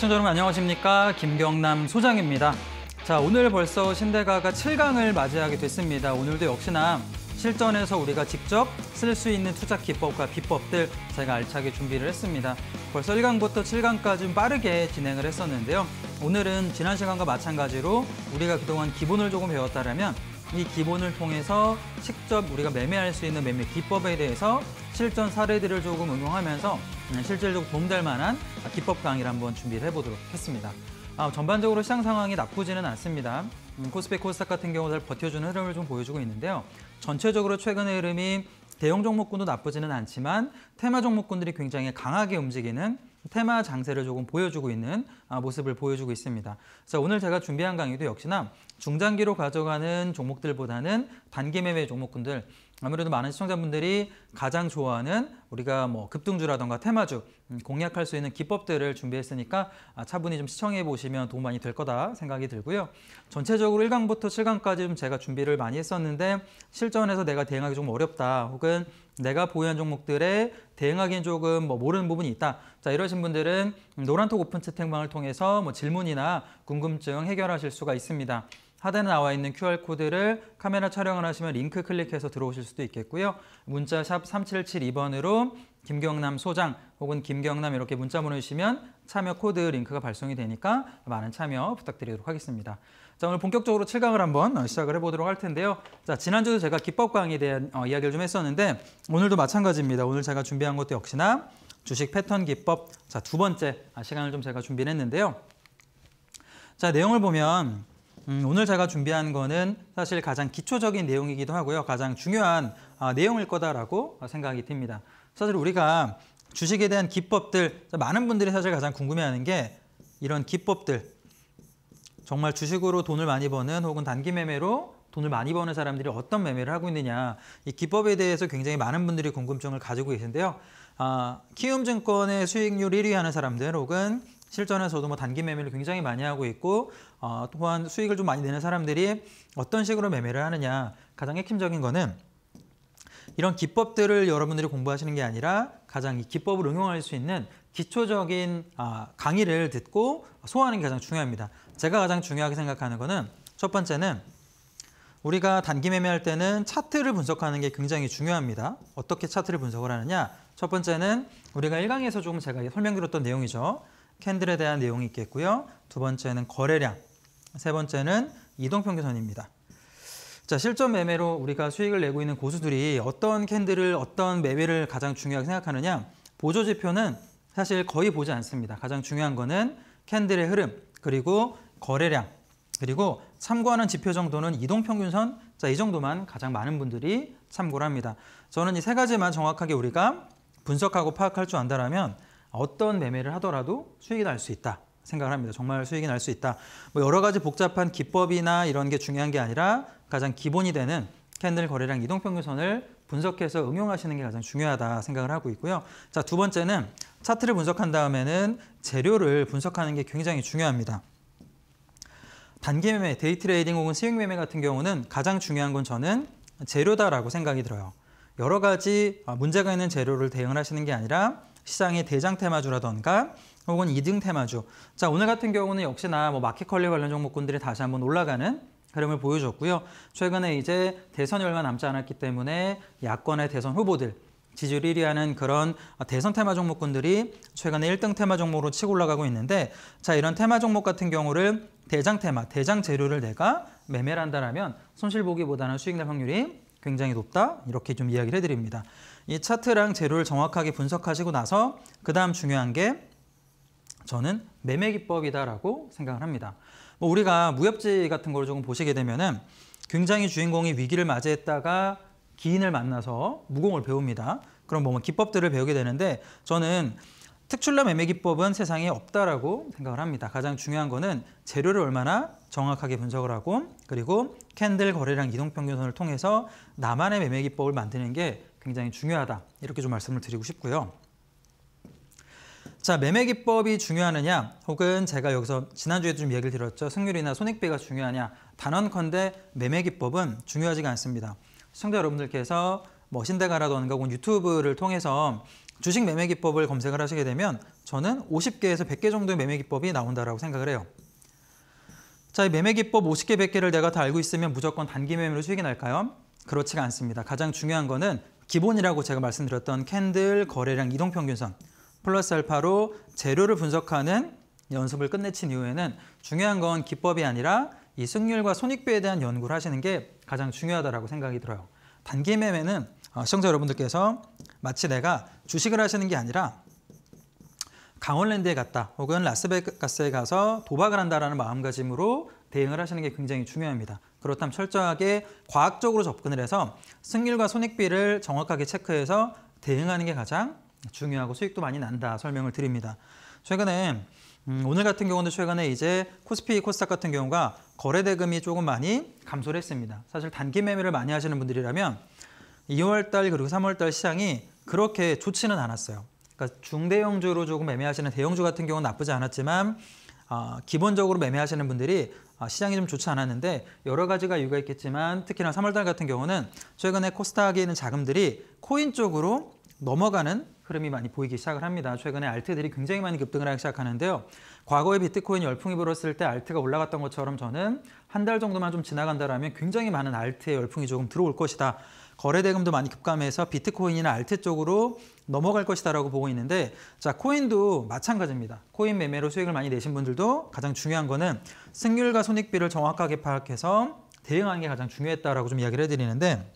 시청자 여러분 안녕하십니까? 김경남 소장입니다. 자, 오늘 벌써 신대가가 7강을 맞이하게 됐습니다. 오늘도 역시나 실전에서 우리가 직접 쓸 수 있는 투자 기법과 비법들 제가 알차게 준비를 했습니다. 벌써 1강부터 7강까지 빠르게 진행을 했었는데요. 오늘은 지난 시간과 마찬가지로 우리가 그동안 기본을 조금 배웠다면 이 기본을 통해서 직접 우리가 매매할 수 있는 매매 기법에 대해서 실전 사례들을 조금 응용하면서 음, 실질적으로 도움될 만한 아, 기법 강의를 한번 준비를 해보도록 했습니다. 아, 전반적으로 시장 상황이 나쁘지는 않습니다. 음, 코스피 코스닥 같은 경우 잘 버텨주는 흐름을 좀 보여주고 있는데요. 전체적으로 최근의 흐름이 대형 종목군도 나쁘지는 않지만 테마 종목군들이 굉장히 강하게 움직이는 테마 장세를 조금 보여주고 있는 아, 모습을 보여주고 있습니다. 자, 오늘 제가 준비한 강의도 역시나 중장기로 가져가는 종목들보다는 단기 매매 종목군들 아무래도 많은 시청자분들이 가장 좋아하는 우리가 뭐 급등주라던가 테마주 음, 공략할 수 있는 기법들을 준비했으니까 아, 차분히 좀 시청해 보시면 도움 많이 될 거다 생각이 들고요. 전체적으로 1강부터 7강까지 좀 제가 준비를 많이 했었는데 실전에서 내가 대응하기 좀 어렵다 혹은 내가 보유한 종목들에 대응하기엔 조금 뭐 모르는 부분이 있다. 자 이러신 분들은 노란톡 오픈 채팅방을 통해서 뭐 질문이나 궁금증 해결하실 수가 있습니다. 하단에 나와 있는 QR코드를 카메라 촬영을 하시면 링크 클릭해서 들어오실 수도 있겠고요. 문자 샵 3772번으로 김경남 소장 혹은 김경남 이렇게 문자 보내주시면 참여 코드 링크가 발송이 되니까 많은 참여 부탁드리도록 하겠습니다. 자 오늘 본격적으로 칠강을 한번 시작을 해보도록 할 텐데요. 자 지난주도 제가 기법 강의에 대한 어, 이야기를 좀 했었는데 오늘도 마찬가지입니다. 오늘 제가 준비한 것도 역시나 주식 패턴 기법 자두 번째 시간을 좀 제가 준비 했는데요. 자 내용을 보면 음, 오늘 제가 준비한 거는 사실 가장 기초적인 내용이기도 하고요. 가장 중요한 아, 내용일 거다라고 생각이 듭니다. 사실 우리가 주식에 대한 기법들 많은 분들이 사실 가장 궁금해하는 게 이런 기법들 정말 주식으로 돈을 많이 버는 혹은 단기 매매로 돈을 많이 버는 사람들이 어떤 매매를 하고 있느냐 이 기법에 대해서 굉장히 많은 분들이 궁금증을 가지고 계신데요. 아, 키움증권의 수익률 1위 하는 사람들 혹은 실전에서도 뭐 단기 매매를 굉장히 많이 하고 있고 어, 또한 수익을 좀 많이 내는 사람들이 어떤 식으로 매매를 하느냐 가장 핵심적인 거는 이런 기법들을 여러분들이 공부하시는 게 아니라 가장 이 기법을 응용할 수 있는 기초적인 아, 강의를 듣고 소화하는 게 가장 중요합니다. 제가 가장 중요하게 생각하는 거는 첫 번째는 우리가 단기 매매할 때는 차트를 분석하는 게 굉장히 중요합니다. 어떻게 차트를 분석을 하느냐? 첫 번째는 우리가 일강에서 조금 제가 설명드렸던 내용이죠. 캔들에 대한 내용이 있겠고요. 두 번째는 거래량, 세 번째는 이동평균선입니다. 자, 실전 매매로 우리가 수익을 내고 있는 고수들이 어떤 캔들을 어떤 매매를 가장 중요하게 생각하느냐 보조 지표는 사실 거의 보지 않습니다. 가장 중요한 거는 캔들의 흐름, 그리고 거래량, 그리고 참고하는 지표 정도는 이동평균선, 자, 이 정도만 가장 많은 분들이 참고를 합니다. 저는 이 세 가지만 정확하게 우리가 분석하고 파악할 줄 안다라면 어떤 매매를 하더라도 수익이 날 수 있다 생각을 합니다. 정말 수익이 날 수 있다. 뭐 여러 가지 복잡한 기법이나 이런 게 중요한 게 아니라 가장 기본이 되는 캔들 거래량 이동평균선을 분석해서 응용하시는 게 가장 중요하다 생각을 하고 있고요. 자, 두 번째는 차트를 분석한 다음에는 재료를 분석하는 게 굉장히 중요합니다. 단기 매매, 데이 트레이딩 혹은 수익 매매 같은 경우는 가장 중요한 건 저는 재료다라고 생각이 들어요. 여러 가지 아, 문제가 있는 재료를 대응 하시는 게 아니라 시장의 대장 테마주라던가 혹은 2등 테마주. 자, 오늘 같은 경우는 역시나 뭐 마켓컬리 관련 종목군들이 다시 한번 올라가는 흐름을 보여줬고요. 최근에 이제 대선이 얼마 남지 않았기 때문에 야권의 대선 후보들 지지율 1위 하는 그런 대선 테마 종목군들이 최근에 1등 테마 종목으로 치고 올라가고 있는데 자 이런 테마 종목 같은 경우를 대장 테마, 대장 재료를 내가 매매를 한다면 손실 보기보다는 수익 날 확률이 굉장히 높다 이렇게 좀 이야기를 해드립니다. 이 차트랑 재료를 정확하게 분석하시고 나서 그 다음 중요한 게 저는 매매 기법이다라고 생각을 합니다. 뭐 우리가 무협지 같은 걸 조금 보시게 되면은 굉장히 주인공이 위기를 맞이했다가 기인을 만나서 무공을 배웁니다. 그럼 뭐 기법들을 배우게 되는데 저는 특출난 매매 기법은 세상에 없다라고 생각을 합니다. 가장 중요한 거는 재료를 얼마나 정확하게 분석을 하고 그리고 캔들 거래량 이동평균선을 통해서 나만의 매매 기법을 만드는 게 굉장히 중요하다 이렇게 좀 말씀을 드리고 싶고요. 자, 매매 기법이 중요하느냐 혹은 제가 여기서 지난주에 좀 얘기를 드렸죠. 승률이나 손익비가 중요하냐 단언컨대 매매 기법은 중요하지가 않습니다. 시청자 여러분들께서 뭐 신대가라던가 혹 유튜브를 통해서 주식 매매 기법을 검색을 하시게 되면 저는 50개에서 100개 정도의 매매 기법이 나온다라고 생각을 해요. 자, 이 매매 기법 50개, 100개를 내가 다 알고 있으면 무조건 단기 매매로 수익이 날까요? 그렇지가 않습니다. 가장 중요한 거는 기본이라고 제가 말씀드렸던 캔들 거래량 이동평균선 플러스 알파로 재료를 분석하는 연습을 끝내친 이후에는 중요한 건 기법이 아니라 이 승률과 손익비에 대한 연구를 하시는 게 가장 중요하다고 생각이 들어요. 단기 매매는 어, 시청자 여러분들께서 마치 내가 주식을 하시는 게 아니라 강원랜드에 갔다 혹은 라스베가스에 가서 도박을 한다라는 마음가짐으로 대응을 하시는 게 굉장히 중요합니다. 그렇다면 철저하게 과학적으로 접근을 해서 승률과 손익비를 정확하게 체크해서 대응하는 게 가장 중요하고 수익도 많이 난다 설명을 드립니다. 최근에 음, 오늘 같은 경우는 최근에 이제 코스피 코스닥 같은 경우가 거래 대금이 조금 많이 감소를 했습니다. 사실 단기 매매를 많이 하시는 분들이라면 2월 달 그리고 3월 달 시장이 그렇게 좋지는 않았어요. 그러니까 중대형주로 조금 매매하시는 대형주 같은 경우는 나쁘지 않았지만 아, 기본적으로 매매하시는 분들이 아, 시장이 좀 좋지 않았는데 여러 가지가 이유가 있겠지만 특히나 3월달 같은 경우는 최근에 코스닥에 있는 자금들이 코인 쪽으로 넘어가는 흐름이 많이 보이기 시작을 합니다. 최근에 알트들이 굉장히 많이 급등을 하기 시작하는데요. 과거에 비트코인 열풍이 불었을 때 알트가 올라갔던 것처럼 저는 한 달 정도만 좀 지나간다라면 굉장히 많은 알트의 열풍이 조금 들어올 것이다. 거래 대금도 많이 급감해서 비트코인이나 알트 쪽으로 넘어갈 것이다라고 보고 있는데 자 코인도 마찬가지입니다. 코인 매매로 수익을 많이 내신 분들도 가장 중요한 거는 승률과 손익비를 정확하게 파악해서 대응하는 게 가장 중요했다라고 좀 이야기를 해드리는데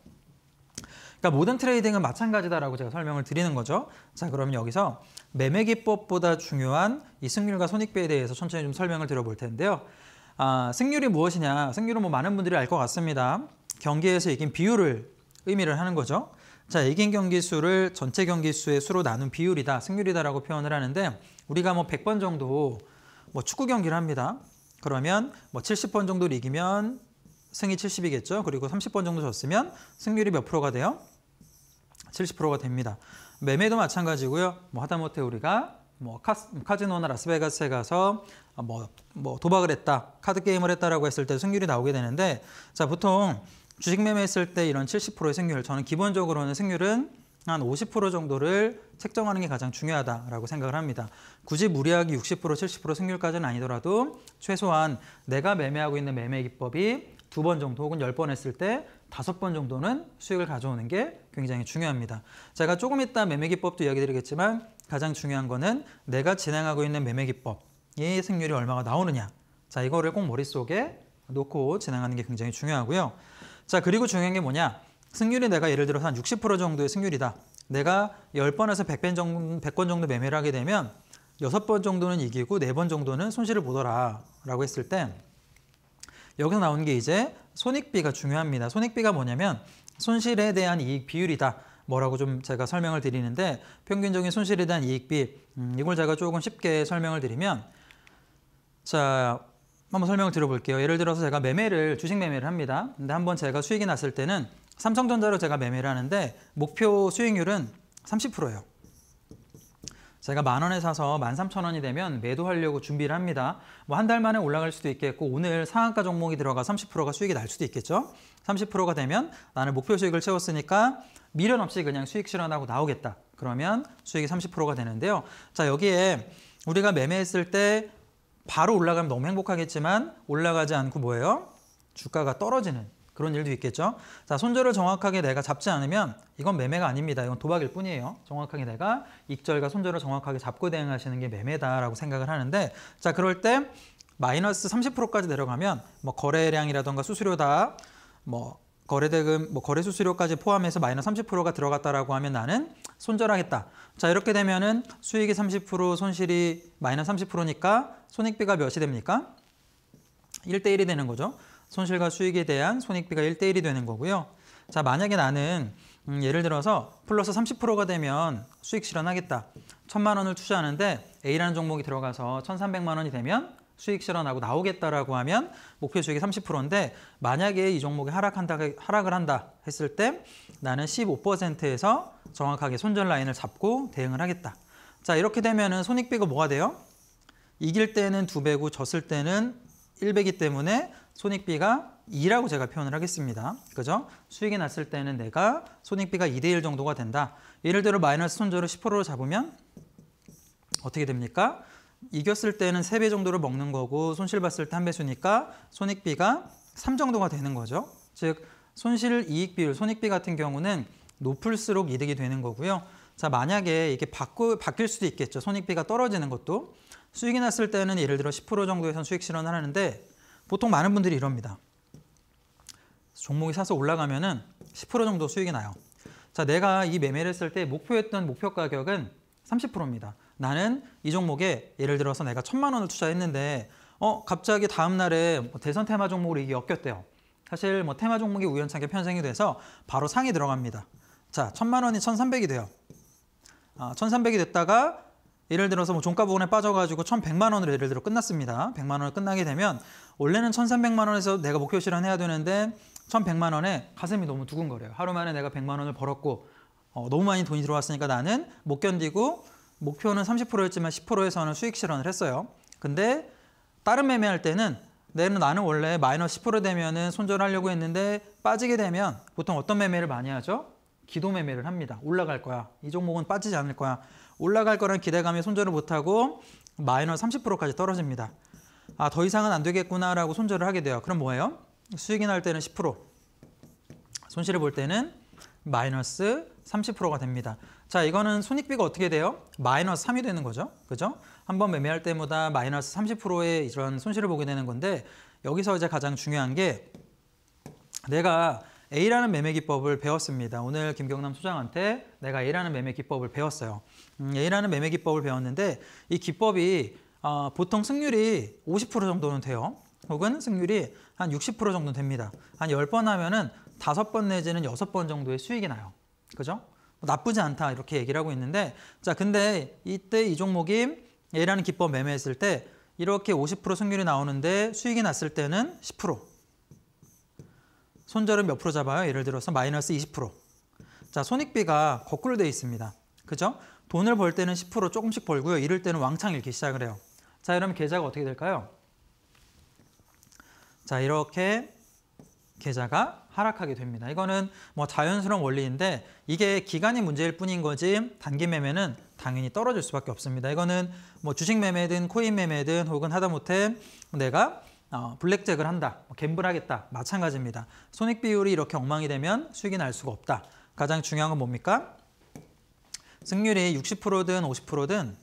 그러니까 모든 트레이딩은 마찬가지다라고 제가 설명을 드리는 거죠. 자 그러면 여기서 매매 기법보다 중요한 이 승률과 손익비에 대해서 천천히 좀 설명을 드려볼 텐데요. 아, 승률이 무엇이냐? 승률은 뭐 많은 분들이 알 것 같습니다. 경기에서 이긴 비율을 의미를 하는 거죠. 자, 이긴 경기 수를 전체 경기 수의 수로 나눈 비율이다, 승률이다라고 표현을 하는데 우리가 뭐 100번 정도 뭐 축구 경기를 합니다. 그러면 뭐 70번 정도를 이기면 승이 70이겠죠. 그리고 30번 정도 졌으면 승률이 몇 프로가 돼요? 70%가 됩니다. 매매도 마찬가지고요. 뭐 하다못해 우리가 뭐 카지노나 라스베가스에 가서 뭐, 뭐 도박을 했다, 카드 게임을 했다라고 했을 때 승률이 나오게 되는데 자 보통 주식 매매했을 때 이런 70%의 생률, 저는 기본적으로는 생률은 한 50% 정도를 책정하는 게 가장 중요하다라고 생각을 합니다. 굳이 무리하게 60%, 70% 승률까지는 아니더라도 최소한 내가 매매하고 있는 매매 기법이 두 번 정도 혹은 열 번 했을 때 다섯 번 정도는 수익을 가져오는 게 굉장히 중요합니다. 제가 조금 이따 매매 기법도 이야기 드리겠지만 가장 중요한 거는 내가 진행하고 있는 매매 기법이 승률이 얼마가 나오느냐. 자, 이거를 꼭 머릿속에 놓고 진행하는 게 굉장히 중요하고요. 자, 그리고 중요한 게 뭐냐? 승률이 내가 예를 들어서 한 60% 정도의 승률이다. 내가 10번에서 100번 정도, 100건 정도 매매를 하게 되면 6번 정도는 이기고 4번 정도는 손실을 보더라 라고 했을 때 여기서 나온 게 이제 손익비가 중요합니다. 손익비가 뭐냐면 손실에 대한 이익 비율이다. 뭐라고 좀 제가 설명을 드리는데 평균적인 손실에 대한 이익비 음, 이걸 제가 조금 쉽게 설명을 드리면 자 한번 설명을 드려볼게요. 예를 들어서 제가 매매를 주식 매매를 합니다. 근데 한번 제가 수익이 났을 때는 삼성전자로 제가 매매를 하는데 목표 수익률은 30%예요. 제가 만 원에 사서 만 삼천 원이 되면 매도하려고 준비를 합니다. 뭐 한 달 만에 올라갈 수도 있겠고 오늘 상한가 종목이 들어가 30%가 수익이 날 수도 있겠죠. 30%가 되면 나는 목표 수익을 채웠으니까 미련 없이 그냥 수익 실현하고 나오겠다. 그러면 수익이 30%가 되는데요. 자 여기에 우리가 매매했을 때 바로 올라가면 너무 행복하겠지만 올라가지 않고 뭐예요? 주가가 떨어지는 그런 일도 있겠죠. 자, 손절을 정확하게 내가 잡지 않으면 이건 매매가 아닙니다. 이건 도박일 뿐이에요. 정확하게 내가 익절과 손절을 정확하게 잡고 대응하시는 게 매매다라고 생각을 하는데 자, 그럴 때 마이너스 30%까지 내려가면 뭐 거래량이라던가 수수료다 뭐 거래대금, 뭐 거래 수수료까지 포함해서 마이너스 30%가 들어갔다라고 하면 나는 손절하겠다. 자 이렇게 되면은 수익이 30% 손실이 마이너스 30%니까 손익비가 몇이 됩니까? 1대1이 되는 거죠. 손실과 수익에 대한 손익비가 1대1이 되는 거고요. 자 만약에 나는 음, 예를 들어서 플러스 30%가 되면 수익 실현하겠다. 1 0 0 0만 원을 투자하는데 A라는 종목이 들어가서 1 3 0 0만 원이 되면 수익 실현하고 나오겠다라고 하면 목표 수익이 30%인데 만약에 이 종목이 하락한다 하락을 한다 했을 때 나는 15%에서 정확하게 손절 라인을 잡고 대응을 하겠다. 자, 이렇게 되면은 손익비가 뭐가 돼요? 이길 때는 두배고 졌을 때는 1배기 때문에 손익비가 2라고 제가 표현을 하겠습니다. 그죠? 수익이 났을 때는 내가 손익비가 2대 1 정도가 된다. 예를 들어 마이너스 손절을 10%로 잡으면 어떻게 됩니까? 이겼을 때는 3배 정도를 먹는 거고 손실 봤을 때 한 배수니까 손익비가 3 정도가 되는 거죠. 즉 손실 이익 비율, 손익비 같은 경우는 높을수록 이득이 되는 거고요. 자 만약에 이게 바꾸, 바뀔 수도 있겠죠. 손익비가 떨어지는 것도. 수익이 났을 때는 예를 들어 10% 정도에선 수익 실현을 하는데 보통 많은 분들이 이럽니다. 종목이 사서 올라가면 은10% 정도 수익이 나요. 자 내가 이 매매를 했을 때 목표했던 목표 가격은 30%입니다. 나는 이 종목에 예를 들어서 내가 천만 원을 투자했는데 어 갑자기 다음 날에 뭐 대선 테마 종목으로 이게 엮였대요. 사실 뭐 테마 종목이 우연찮게 편성이 돼서 바로 상에 들어갑니다. 자, 천만 원이 천삼백이 돼요. 아, 천삼백이 됐다가 예를 들어서 뭐 종가 부분에 빠져가지고 천백만 원으로 예를 들어 끝났습니다. 백만 원을 끝나게 되면 원래는 천삼백만 원에서 내가 목표 실현해야 되는데 천백만 원에 가슴이 너무 두근거려요. 하루 만에 내가 백만 원을 벌었고 어, 너무 많이 돈이 들어왔으니까 나는 못 견디고 목표는 30%였지만 10%에서는 수익 실현을 했어요. 근데 다른 매매할 때는 내는 네, 나는 원래 마이너스 10% 되면은 손절하려고 했는데 빠지게 되면 보통 어떤 매매를 많이 하죠? 기도 매매를 합니다. 올라갈 거야. 이 종목은 빠지지 않을 거야. 올라갈 거란 기대감에 손절을 못하고 마이너스 30%까지 떨어집니다. 아, 더 이상은 안 되겠구나라고 손절을 하게 돼요. 그럼 뭐예요? 수익이 날 때는 10%, 손실을 볼 때는 마이너스 30%가 됩니다. 자, 이거는 손익비가 어떻게 돼요? 마이너스 3이 되는 거죠. 그죠? 한번 매매할 때마다 마이너스 30%의 이런 손실을 보게 되는 건데 여기서 이제 가장 중요한 게 내가 A라는 매매 기법을 배웠습니다. 오늘 김경남 소장한테 내가 A라는 매매 기법을 배웠어요. 음, A라는 매매 기법을 배웠는데 이 기법이 어, 보통 승률이 50% 정도는 돼요. 혹은 승률이 한 60% 정도 됩니다. 한 10번 하면은 5번 내지는 6번 정도의 수익이 나요. 그죠? 뭐 나쁘지 않다 이렇게 얘기를 하고 있는데 자 근데 이때 이 종목이 A라는 기법 매매했을 때 이렇게 50% 승률이 나오는데 수익이 났을 때는 10% 손절은 몇 프로 잡아요? 예를 들어서 마이너스 20%자 손익비가 거꾸로 돼 있습니다 그죠? 돈을 벌 때는 10% 조금씩 벌고요 잃을 때는 왕창 잃기 시작을 해요 자 이러면 계좌가 어떻게 될까요? 자 이렇게 계좌가 하락하게 됩니다. 이거는 뭐 자연스러운 원리인데 이게 기간이 문제일 뿐인 거지 단기 매매는 당연히 떨어질 수밖에 없습니다. 이거는 뭐 주식 매매든 코인 매매든 혹은 하다못해 내가 어, 블랙잭을 한다, 뭐 갬블하겠다, 마찬가지입니다. 손익 비율이 이렇게 엉망이 되면 수익이 날 수가 없다. 가장 중요한 건 뭡니까? 승률이 60%든 50%든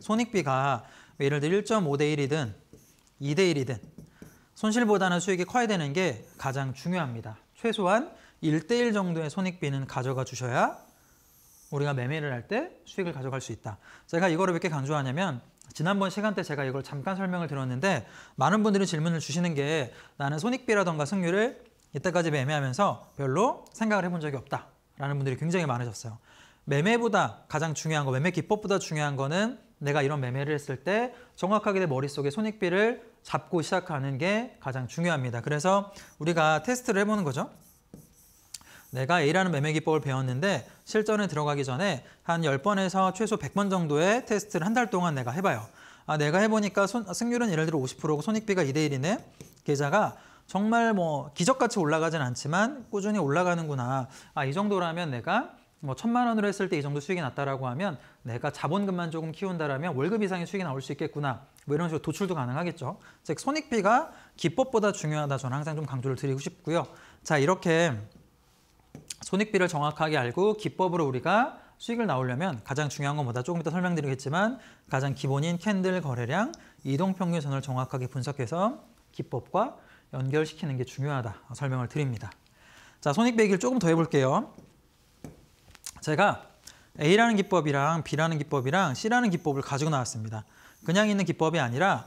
손익비가 예를 들어 1.5대 1이든 2대 1이든 손실보다는 수익이 커야 되는 게 가장 중요합니다. 최소한 1대1 정도의 손익비는 가져가 주셔야 우리가 매매를 할 때 수익을 가져갈 수 있다. 제가 이거를 왜 이렇게 강조하냐면 지난번 시간 때 제가 이걸 잠깐 설명을 드렸는데 많은 분들이 질문을 주시는 게 나는 손익비라던가 승률을 이때까지 매매하면서 별로 생각을 해본 적이 없다. 라는 분들이 굉장히 많으셨어요. 매매보다 가장 중요한 거, 매매 기법보다 중요한 거는 내가 이런 매매를 했을 때 정확하게 내 머릿속에 손익비를 잡고 시작하는 게 가장 중요합니다. 그래서 우리가 테스트를 해보는 거죠. 내가 A라는 매매 기법을 배웠는데 실전에 들어가기 전에 한 10번에서 최소 100번 정도의 테스트를 한 달 동안 내가 해봐요. 아, 내가 해보니까 손, 승률은 예를 들어 50%고 손익비가 2대1이네. 계좌가 정말 뭐 기적같이 올라가진 않지만 꾸준히 올라가는구나. 아, 이 정도라면 내가 뭐 천만 원으로 했을 때 이 정도 수익이 났다라고 하면 내가 자본금만 조금 키운다라면 월급 이상의 수익이 나올 수 있겠구나. 뭐 이런 식으로 도출도 가능하겠죠. 즉 손익비가 기법보다 중요하다 저는 항상 좀 강조를 드리고 싶고요. 자 이렇게 손익비를 정확하게 알고 기법으로 우리가 수익을 나오려면 가장 중요한 것보다 조금 이따 설명드리겠지만 가장 기본인 캔들 거래량 이동평균 선을 정확하게 분석해서 기법과 연결시키는 게 중요하다 설명을 드립니다. 자 손익비 얘기를 조금 더 해볼게요. 제가 A라는 기법이랑 B라는 기법이랑 C라는 기법을 가지고 나왔습니다. 그냥 있는 기법이 아니라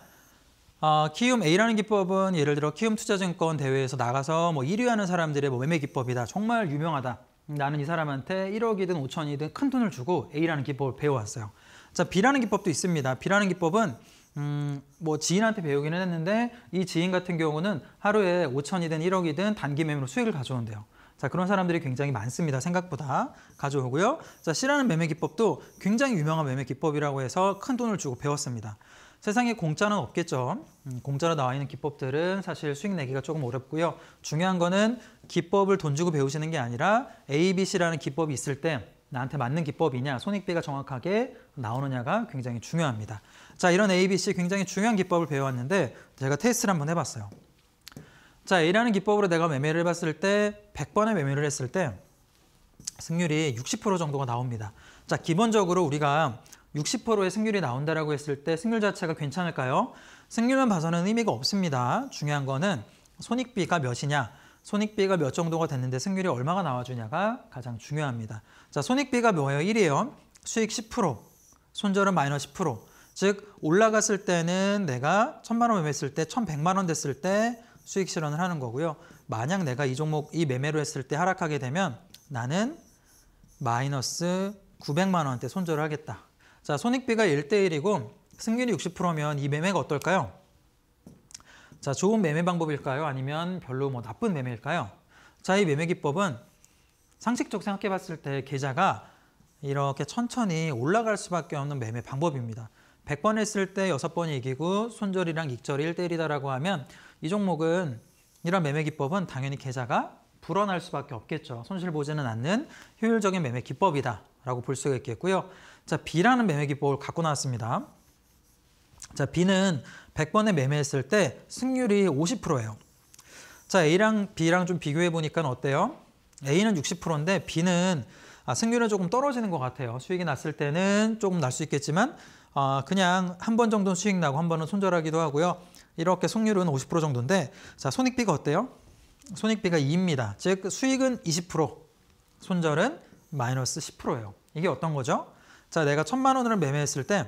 어, 키움 A라는 기법은 예를 들어 키움 투자증권 대회에서 나가서 뭐 1위하는 사람들의 뭐 매매 기법이다. 정말 유명하다. 나는 이 사람한테 1억이든 5천이든 큰 돈을 주고 A라는 기법을 배워왔어요. 자 B라는 기법도 있습니다. B라는 기법은 음, 뭐 지인한테 배우기는 했는데 이 지인 같은 경우는 하루에 5천이든 1억이든 단기 매매로 수익을 가져온대요. 자 그런 사람들이 굉장히 많습니다. 생각보다 가져오고요. 자 C라는 매매 기법도 굉장히 유명한 매매 기법이라고 해서 큰 돈을 주고 배웠습니다. 세상에 공짜는 없겠죠. 음, 공짜로 나와 있는 기법들은 사실 수익 내기가 조금 어렵고요. 중요한 거는 기법을 돈 주고 배우시는 게 아니라 A, B, C라는 기법이 있을 때 나한테 맞는 기법이냐, 손익비가 정확하게 나오느냐가 굉장히 중요합니다. 자, 이런 A, B, C 굉장히 중요한 기법을 배워왔는데 제가 테스트를 한번 해봤어요. 자, A라는 기법으로 내가 매매를 해봤을 때 100번의 매매를 했을 때 승률이 60% 정도가 나옵니다. 자, 기본적으로 우리가 60%의 승률이 나온다라고 했을 때 승률 자체가 괜찮을까요? 승률만 봐서는 의미가 없습니다. 중요한 거는 손익비가 몇이냐, 손익비가 몇 정도가 됐는데 승률이 얼마가 나와주냐가 가장 중요합니다. 자, 손익비가 뭐예요? 1이에요. 수익 10%, 손절은 마이너스 10%. 즉 올라갔을 때는 내가 1 0 0 0만원 매매했을 때1 0 0만원 됐을 때 수익 실현을 하는 거고요. 만약 내가 이 종목 이 매매로 했을 때 하락하게 되면 나는 마이너스 900만 원대 손절을 하겠다. 자, 손익비가 1대1이고 승률이 60%면 이 매매가 어떨까요? 자, 좋은 매매 방법일까요? 아니면 별로 뭐 나쁜 매매일까요? 자, 이 매매 기법은 상식적 생각해 봤을 때 계좌가 이렇게 천천히 올라갈 수밖에 없는 매매 방법입니다. 100번 했을 때 6번이 이기고 손절이랑 익절이 1대1이다라고 하면 이 종목은 이런 매매 기법은 당연히 계좌가 불어날 수밖에 없겠죠. 손실 보지는 않는 효율적인 매매 기법이다라고 볼 수가 있겠고요. 자, B라는 매매 기법을 갖고 나왔습니다. 자, B는 100번에 매매했을 때 승률이 50%예요. 자, A랑 B랑 좀 비교해 보니까 어때요? A는 60%인데 B는 아, 승률은 조금 떨어지는 것 같아요. 수익이 났을 때는 조금 날 수 있겠지만 아, 그냥 한 번 정도는 수익 나고 한 번은 손절하기도 하고요. 이렇게 속률은 50% 정도인데 자 손익비가 어때요? 손익비가 2입니다. 즉 수익은 20%, 손절은 마이너스 10%예요. 이게 어떤 거죠? 자 내가 1 천만 원을 매매했을 때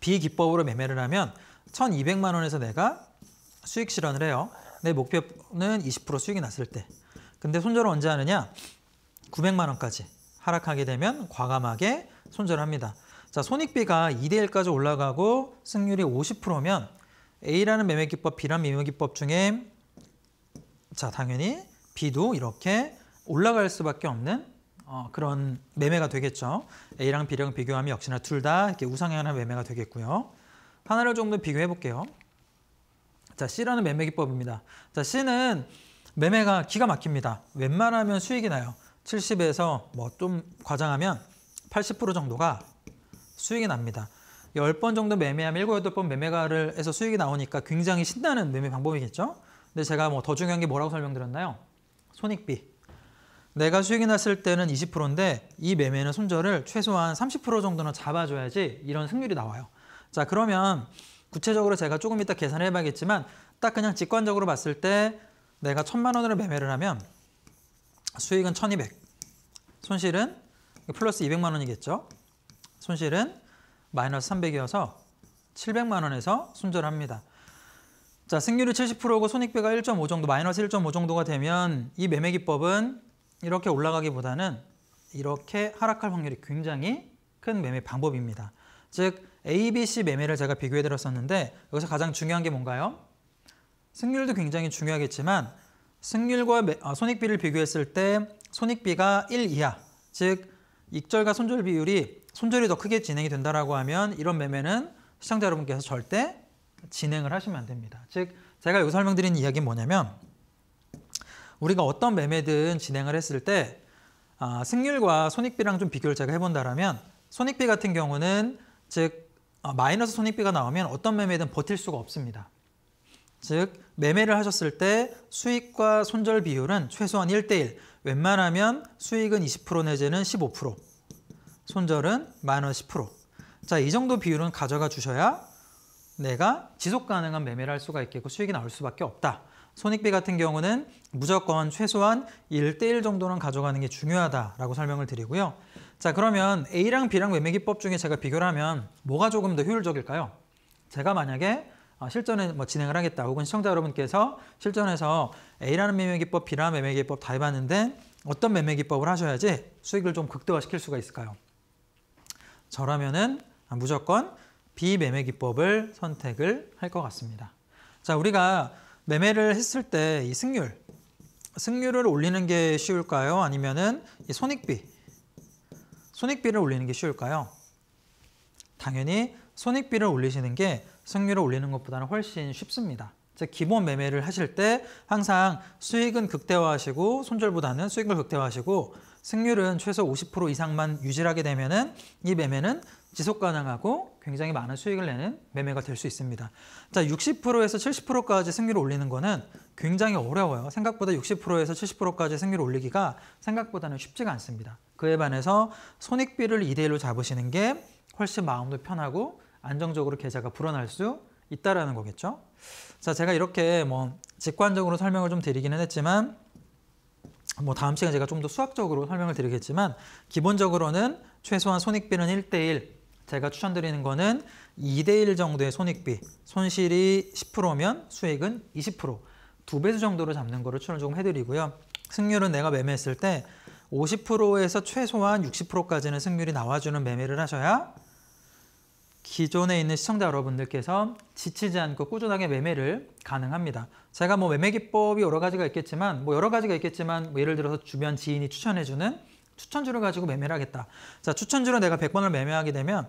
비기법으로 매매를 하면 1200만 원에서 내가 수익 실현을 해요. 내 목표는 20% 수익이 났을 때. 근데 손절을 언제 하느냐? 900만 원까지 하락하게 되면 과감하게 손절합니다. 자, 손익비가 2대1까지 올라가고 승률이 50%면 A라는 매매 기법, B라는 매매 기법 중에 자 당연히 B도 이렇게 올라갈 수밖에 없는 어, 그런 매매가 되겠죠. A랑 B랑 비교하면 역시나 둘 다 이렇게 우상향하는 매매가 되겠고요. 하나를 좀 더 비교해 볼게요. 자 C라는 매매 기법입니다. 자 C는 매매가 기가 막힙니다. 웬만하면 수익이 나요. 70에서 뭐 좀 과장하면 80% 정도가 수익이 납니다. 1 0번 정도 매매하면 일곱 여번 매매가를 해서 수익이 나오니까 굉장히 신나는 매매 방법이겠죠? 근데 제가 뭐 더 중요한 게 뭐라고 설명드렸나요? 손익비. 내가 수익이 났을 때는 20%인데 이 매매는 손절을 최소한 30% 정도는 잡아줘야지 이런 승률이 나와요. 자 그러면 구체적으로 제가 조금 이따 계산해 봐야겠지만 딱 그냥 직관적으로 봤을 때 내가 1 천만 원으로 매매를 하면 수익은 1200 손실은 플러스 200만 원이겠죠 손실은 마이너스 300이어서 700만 원에서 순절합니다. 자, 승률이 70%고 손익배가 1.5 정도, 마이너스 1.5 정도가 되면 이 매매 기법은 이렇게 올라가기보다는 이렇게 하락할 확률이 굉장히 큰 매매 방법입니다. 즉 A, B, C 매매를 제가 비교해 드렸었는데 여기서 가장 중요한 게 뭔가요? 승률도 굉장히 중요하겠지만 승률과 아, 손익비를 비교했을 때 손익비가 1 이하, 즉 익절과 손절 비율이 손절이 더 크게 진행이 된다라고 하면 이런 매매는 시청자 여러분께서 절대 진행을 하시면 안 됩니다. 즉 제가 여기 설명드린 이야기는 뭐냐면 우리가 어떤 매매든 진행을 했을 때 아, 승률과 손익비랑 좀 비교를 제가 해본다라면 손익비 같은 경우는 즉 아, 마이너스 손익비가 나오면 어떤 매매든 버틸 수가 없습니다. 즉 매매를 하셨을 때 수익과 손절 비율은 최소한 1대1 웬만하면 수익은 20% 내지는 15% 손절은 마이너스 10%. 자, 이 정도 비율은 가져가 주셔야 내가 지속 가능한 매매를 할 수가 있겠고 수익이 나올 수밖에 없다. 손익비 같은 경우는 무조건 최소한 1대1 정도는 가져가는 게 중요하다라고 설명을 드리고요. 자, 그러면 A랑 B랑 매매기법 중에 제가 비교를 하면 뭐가 조금 더 효율적일까요? 제가 만약에 어, 실전에 뭐 진행을 하겠다 혹은 시청자 여러분께서 실전에서 A라는 매매기법, B라는 매매기법 다 해봤는데 어떤 매매기법을 하셔야지 수익을 좀 극대화시킬 수가 있을까요? 저라면은 아, 무조건 비매매 기법을 선택을 할 것 같습니다. 자, 우리가 매매를 했을 때 이 승률, 승률을 올리는 게 쉬울까요? 아니면은 이 손익비, 손익비를 올리는 게 쉬울까요? 당연히 손익비를 올리시는 게 승률을 올리는 것보다는 훨씬 쉽습니다. 즉 기본 매매를 하실 때 항상 수익은 극대화하시고 손절보다는 수익을 극대화하시고 승률은 최소 50% 이상만 유지하게 되면은 이 매매는 지속 가능하고 굉장히 많은 수익을 내는 매매가 될 수 있습니다. 자, 60%에서 70%까지 승률을 올리는 거는 굉장히 어려워요. 생각보다 60%에서 70%까지 승률을 올리기가 생각보다는 쉽지가 않습니다. 그에 반해서 손익비를 2대1로 잡으시는 게 훨씬 마음도 편하고 안정적으로 계좌가 불어날 수 있다라는 거겠죠. 자, 제가 이렇게 뭐 직관적으로 설명을 좀 드리기는 했지만 뭐 다음 시간에 제가 좀 더 수학적으로 설명을 드리겠지만 기본적으로는 최소한 손익비는 1대1 제가 추천드리는 거는 2대1 정도의 손익비 손실이 10%면 수익은 20%두 배수 정도로 잡는 거를 추천을 조금 해드리고요. 승률은 내가 매매했을 때 50%에서 최소한 60%까지는 승률이 나와주는 매매를 하셔야 기존에 있는 시청자 여러분들께서 지치지 않고 꾸준하게 매매를 가능합니다. 제가 뭐 매매 기법이 여러 가지가 있겠지만 뭐 여러 가지가 있겠지만 뭐 예를 들어서 주변 지인이 추천해주는 추천주를 가지고 매매를 하겠다. 자 추천주로 내가 100번을 매매하게 되면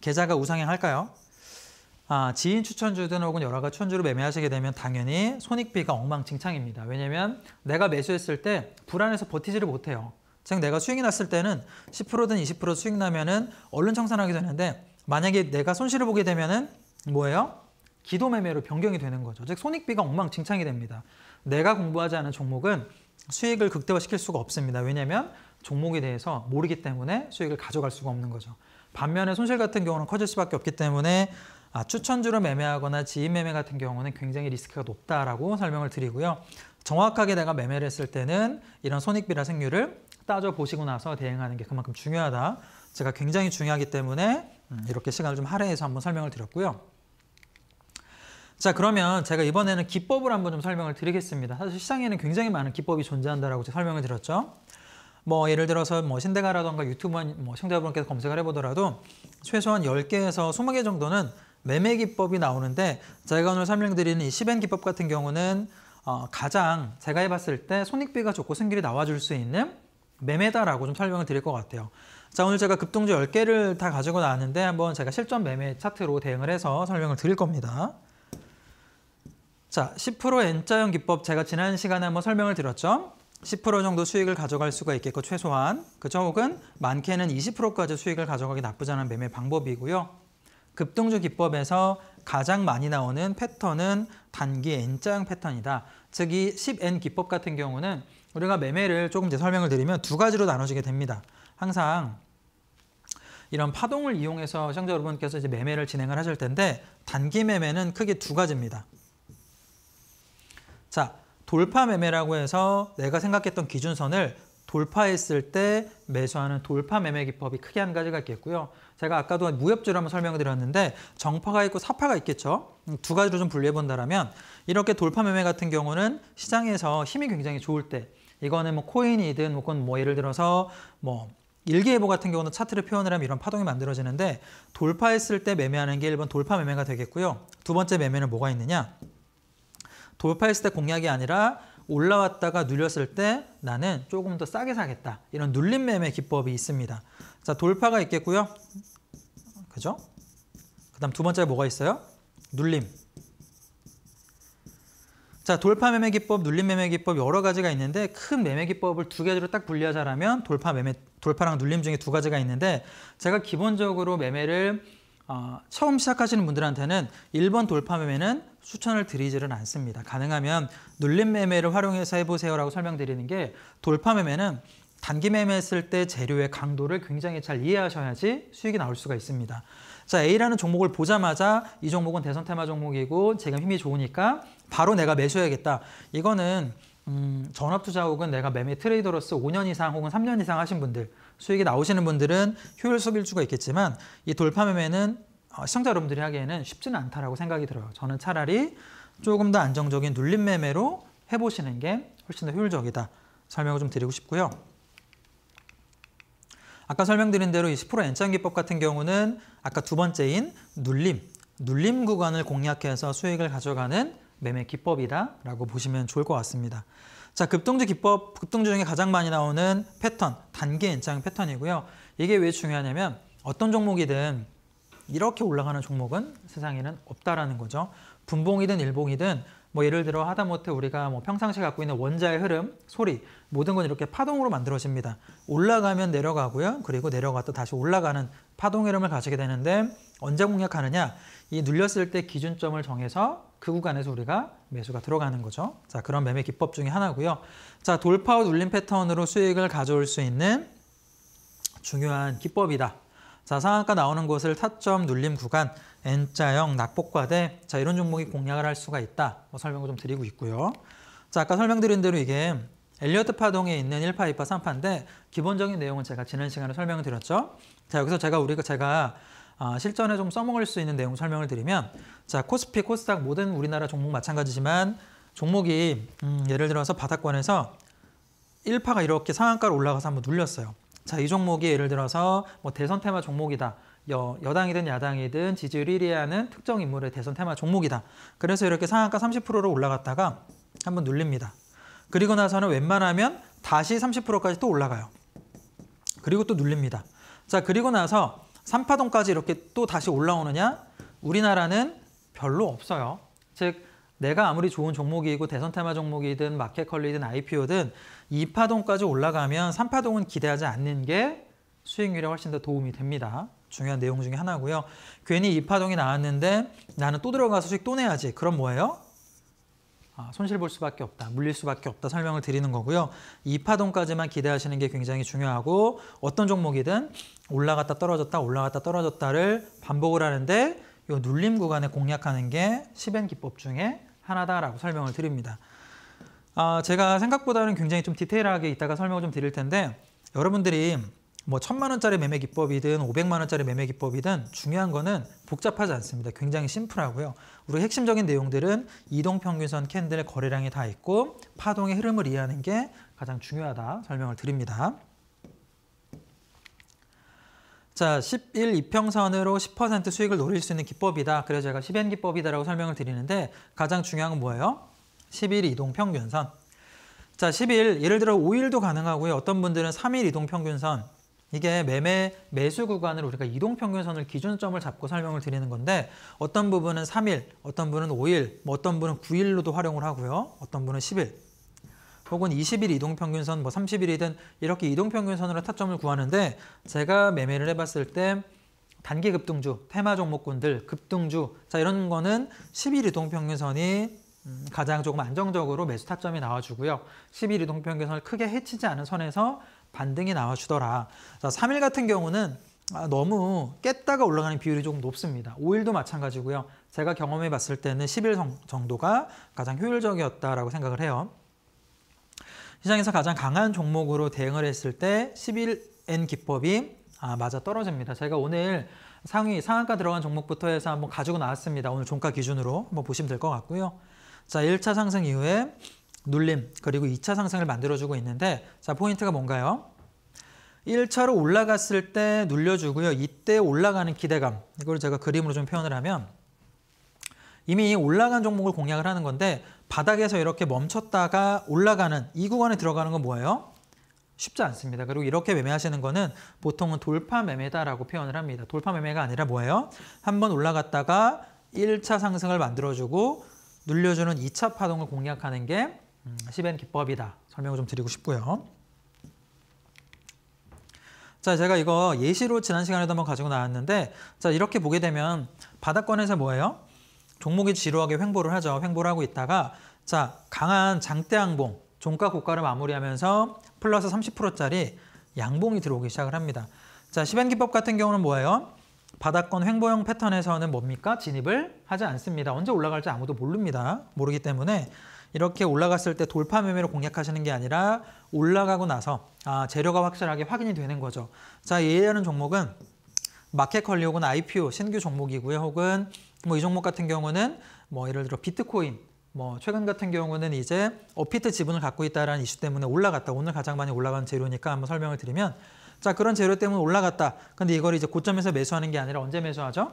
계좌가 우상향할까요? 아, 지인 추천주든 혹은 여러 가지 추천주로 매매하시게 되면 당연히 손익비가 엉망진창입니다. 왜냐면 내가 매수했을 때 불안해서 버티지를 못해요. 즉 내가 수익이 났을 때는 10%든 20% 수익 나면은 얼른 청산하게 되는데 만약에 내가 손실을 보게 되면은 뭐예요? 기도 매매로 변경이 되는 거죠. 즉 손익비가 엉망진창이 됩니다. 내가 공부하지 않은 종목은 수익을 극대화시킬 수가 없습니다. 왜냐하면 종목에 대해서 모르기 때문에 수익을 가져갈 수가 없는 거죠. 반면에 손실 같은 경우는 커질 수밖에 없기 때문에 아, 추천주로 매매하거나 지인 매매 같은 경우는 굉장히 리스크가 높다라고 설명을 드리고요. 정확하게 내가 매매를 했을 때는 이런 손익비라 생률을 따져보시고 나서 대응하는 게 그만큼 중요하다. 제가 굉장히 중요하기 때문에 이렇게 시간을 좀 할애해서 한번 설명을 드렸고요. 자 그러면 제가 이번에는 기법을 한번 좀 설명을 드리겠습니다. 사실 시장에는 굉장히 많은 기법이 존재한다라고 제가 설명을 드렸죠. 뭐 예를 들어서 뭐 신대가라던가 유튜브 뭐 시청자분께서 검색을 해보더라도 최소한 10개에서 20개 정도는 매매 기법이 나오는데 제가 오늘 설명드리는 이 시벤 기법 같은 경우는 어, 가장 제가 해봤을 때 손익비가 좋고 승률이 나와줄 수 있는 매매다라고 좀 설명을 드릴 것 같아요. 자 오늘 제가 급등주 10개를 다 가지고 나왔는데 한번 제가 실전 매매 차트로 대응을 해서 설명을 드릴 겁니다. 자, 10% N자형 기법 제가 지난 시간에 한번 설명을 드렸죠. 10% 정도 수익을 가져갈 수가 있겠고 최소한 그죠 혹은 많게는 20%까지 수익을 가져가기 나쁘지 않은 매매 방법이고요. 급등주 기법에서 가장 많이 나오는 패턴은 단기 N자형 패턴이다. 즉 이 10N 기법 같은 경우는 우리가 매매를 조금 이제 설명을 드리면 두 가지로 나눠지게 됩니다. 항상 이런 파동을 이용해서 시청자 여러분께서 이제 매매를 진행을 하실 텐데 단기 매매는 크게 두 가지입니다. 자, 돌파 매매라고 해서 내가 생각했던 기준선을 돌파했을 때 매수하는 돌파 매매 기법이 크게 한 가지가 있겠고요. 제가 아까도 무협주를 한번 설명을 드렸는데 정파가 있고 사파가 있겠죠. 음, 두 가지로 좀 분리해 본다면 이렇게 돌파 매매 같은 경우는 시장에서 힘이 굉장히 좋을 때 이거는 뭐 코인이든 혹은 뭐 예를 들어서 뭐 일기예보 같은 경우는 차트를 표현을 하면 이런 파동이 만들어지는데 돌파했을 때 매매하는 게 1번 돌파 매매가 되겠고요. 두 번째 매매는 뭐가 있느냐? 돌파했을 때 공략이 아니라 올라왔다가 눌렸을 때 나는 조금 더 싸게 사겠다. 이런 눌림 매매 기법이 있습니다. 자, 돌파가 있겠고요. 그죠? 그 다음 두 번째 뭐가 있어요? 눌림. 자, 돌파 매매 기법, 눌림 매매 기법 여러 가지가 있는데 큰 매매 기법을 두 가지로 딱 분리하자라면 돌파 매매 돌파랑 눌림 중에 두 가지가 있는데 제가 기본적으로 매매를 어, 처음 시작하시는 분들한테는 1번 돌파 매매는 추천을 드리지는 않습니다. 가능하면 눌림 매매를 활용해서 해보세요라고 설명드리는 게 돌파 매매는 단기 매매했을 때 재료의 강도를 굉장히 잘 이해하셔야지 수익이 나올 수가 있습니다. 자 A라는 종목을 보자마자 이 종목은 대선 테마 종목이고 지금 힘이 좋으니까 바로 내가 매수해야겠다. 이거는 음, 전업투자 혹은 내가 매매 트레이더로서 5년 이상 혹은 3년 이상 하신 분들 수익이 나오시는 분들은 효율 소비일주가 있겠지만 이 돌파 매매는 어, 시청자 여러분들이 하기에는 쉽지는 않다라고 생각이 들어요. 저는 차라리 조금 더 안정적인 눌림 매매로 해보시는 게 훨씬 더 효율적이다. 설명을 좀 드리고 싶고요. 아까 설명드린 대로 이 10% 엔짱 기법 같은 경우는 아까 두 번째인 눌림, 눌림 구간을 공략해서 수익을 가져가는 매매 기법이다라고 보시면 좋을 것 같습니다. 자, 급등주 기법, 급등주 중에 가장 많이 나오는 패턴, 단기 인장 패턴이고요. 이게 왜 중요하냐면 어떤 종목이든 이렇게 올라가는 종목은 세상에는 없다라는 거죠. 분봉이든 일봉이든 뭐 예를 들어 하다못해 우리가 뭐평상시 갖고 있는 원자의 흐름, 소리 모든 건 이렇게 파동으로 만들어집니다. 올라가면 내려가고요. 그리고 내려갔다 다시 올라가는 파동 이름을 가지게 되는데 언제 공략하느냐 이 눌렸을 때 기준점을 정해서 그 구간에서 우리가 매수가 들어가는 거죠. 자 그런 매매 기법 중에 하나고요. 자 돌파 후 눌림 패턴으로 수익을 가져올 수 있는 중요한 기법이다. 자 상한가 나오는 곳을 타점 눌림 구간 N자형 낙폭과대 자 이런 종목이 공략을 할 수가 있다. 뭐 설명을 좀 드리고 있고요. 자 아까 설명드린 대로 이게 엘리어트 파동에 있는 1파, 2파, 3파인데 기본적인 내용은 제가 지난 시간에 설명을 드렸죠. 자, 여기서 제가 우리가 제가 아, 실전에 좀 써먹을 수 있는 내용 설명을 드리면 자, 코스피, 코스닥 모든 우리나라 종목 마찬가지지만 종목이 음, 예를 들어서 바닥권에서 1파가 이렇게 상한가로 올라가서 한번 눌렸어요. 자, 이 종목이 예를 들어서 뭐 대선 테마 종목이다. 여, 여당이든 야당이든 지지율 1위 하는 특정 인물의 대선 테마 종목이다. 그래서 이렇게 상한가 30%로 올라갔다가 한번 눌립니다. 그리고 나서는 웬만하면 다시 30%까지 또 올라가요. 그리고 또 눌립니다. 자 그리고 나서 삼파동까지 이렇게 또 다시 올라오느냐? 우리나라는 별로 없어요. 즉 내가 아무리 좋은 종목이고 대선 테마 종목이든 마켓컬리든 IPO든 2파동까지 올라가면 3파동은 기대하지 않는 게 수익률에 훨씬 더 도움이 됩니다. 중요한 내용 중에 하나고요. 괜히 2파동이 나왔는데 나는 또 들어가서 수익 또 내야지. 그럼 뭐예요? 아, 손실 볼 수밖에 없다, 물릴 수밖에 없다 설명을 드리는 거고요. 이 파동까지만 기대하시는 게 굉장히 중요하고 어떤 종목이든 올라갔다 떨어졌다 올라갔다 떨어졌다를 반복을 하는데 이 눌림 구간에 공략하는 게 시벤 기법 중에 하나다라고 설명을 드립니다. 아, 제가 생각보다는 굉장히 좀 디테일하게 이따가 설명을 좀 드릴 텐데 여러분들이 뭐 천만 원짜리 매매 기법이든 오백만 원짜리 매매 기법이든 중요한 거는 복잡하지 않습니다. 굉장히 심플하고요. 우리 핵심적인 내용들은 이동평균선 캔들의 거래량이 다 있고 파동의 흐름을 이해하는 게 가장 중요하다 설명을 드립니다. 자, 11 이평선으로 10% 수익을 노릴 수 있는 기법이다. 그래서 제가 10엔 기법이다라고 설명을 드리는데 가장 중요한 건 뭐예요? 11 이동평균선. 자, 10일 예를 들어 5일도 가능하고요. 어떤 분들은 3일 이동평균선 이게 매매 매수 구간을 우리가 이동평균선을 기준점을 잡고 설명을 드리는 건데 어떤 부분은 3일, 어떤 분은 5일, 뭐 어떤 분은 9일로도 활용을 하고요. 어떤 분은 10일, 혹은 20일 이동평균선, 뭐 30일이든 이렇게 이동평균선으로 타점을 구하는데 제가 매매를 해봤을 때 단기 급등주, 테마 종목군들, 급등주 자 이런 거는 10일 이동평균선이 음, 가장 조금 안정적으로 매수 타점이 나와주고요. 10일 이동평균선을 크게 해치지 않은 선에서 반등이 나와주더라. 자, 3일 같은 경우는 아, 너무 깼다가 올라가는 비율이 조금 높습니다. 5일도 마찬가지고요. 제가 경험해 봤을 때는 10일 정도가 가장 효율적이었다라고 생각을 해요. 시장에서 가장 강한 종목으로 대응을 했을 때1 0일 n 기법이 아, 맞아 떨어집니다. 제가 오늘 상위, 상한가 들어간 종목부터 해서 한번 가지고 나왔습니다. 오늘 종가 기준으로 한번 보시면 될 것 같고요. 자, 1차 상승 이후에 눌림, 그리고 2차 상승을 만들어주고 있는데 자 포인트가 뭔가요? 1차로 올라갔을 때 눌려주고요. 이때 올라가는 기대감, 이걸 제가 그림으로 좀 표현을 하면 이미 올라간 종목을 공략을 하는 건데 바닥에서 이렇게 멈췄다가 올라가는 이 구간에 들어가는 건 뭐예요? 쉽지 않습니다. 그리고 이렇게 매매하시는 거는 보통은 돌파 매매다라고 표현을 합니다. 돌파 매매가 아니라 뭐예요? 한번 올라갔다가 1차 상승을 만들어주고 눌려주는 2차 파동을 공략하는 게 시벤 기법이다 설명을 좀 드리고 싶고요. 자, 제가 이거 예시로 지난 시간에도 한번 가지고 나왔는데 자, 이렇게 보게 되면 바닷권에서 뭐예요? 종목이 지루하게 횡보를 하죠. 횡보를 하고 있다가 자, 강한 장대 양봉 종가 고가를 마무리하면서 플러스 30%짜리 양봉이 들어오기 시작을 합니다. 자, 시벤 기법 같은 경우는 뭐예요? 바닷권 횡보형 패턴에서는 뭡니까? 진입을 하지 않습니다. 언제 올라갈지 아무도 모릅니다. 모르기 때문에 이렇게 올라갔을 때 돌파 매매로 공략하시는 게 아니라 올라가고 나서 아, 재료가 확실하게 확인이 되는 거죠. 자, 예라는 종목은 마켓컬리 혹은 IPO 신규 종목이고요. 혹은 뭐 이 종목 같은 경우는 뭐 예를 들어 비트코인 뭐 최근 같은 경우는 이제 어피트 지분을 갖고 있다라는 이슈 때문에 올라갔다. 오늘 가장 많이 올라간 재료니까 한번 설명을 드리면 자 그런 재료 때문에 올라갔다. 근데 이걸 이제 고점에서 매수하는 게 아니라 언제 매수하죠?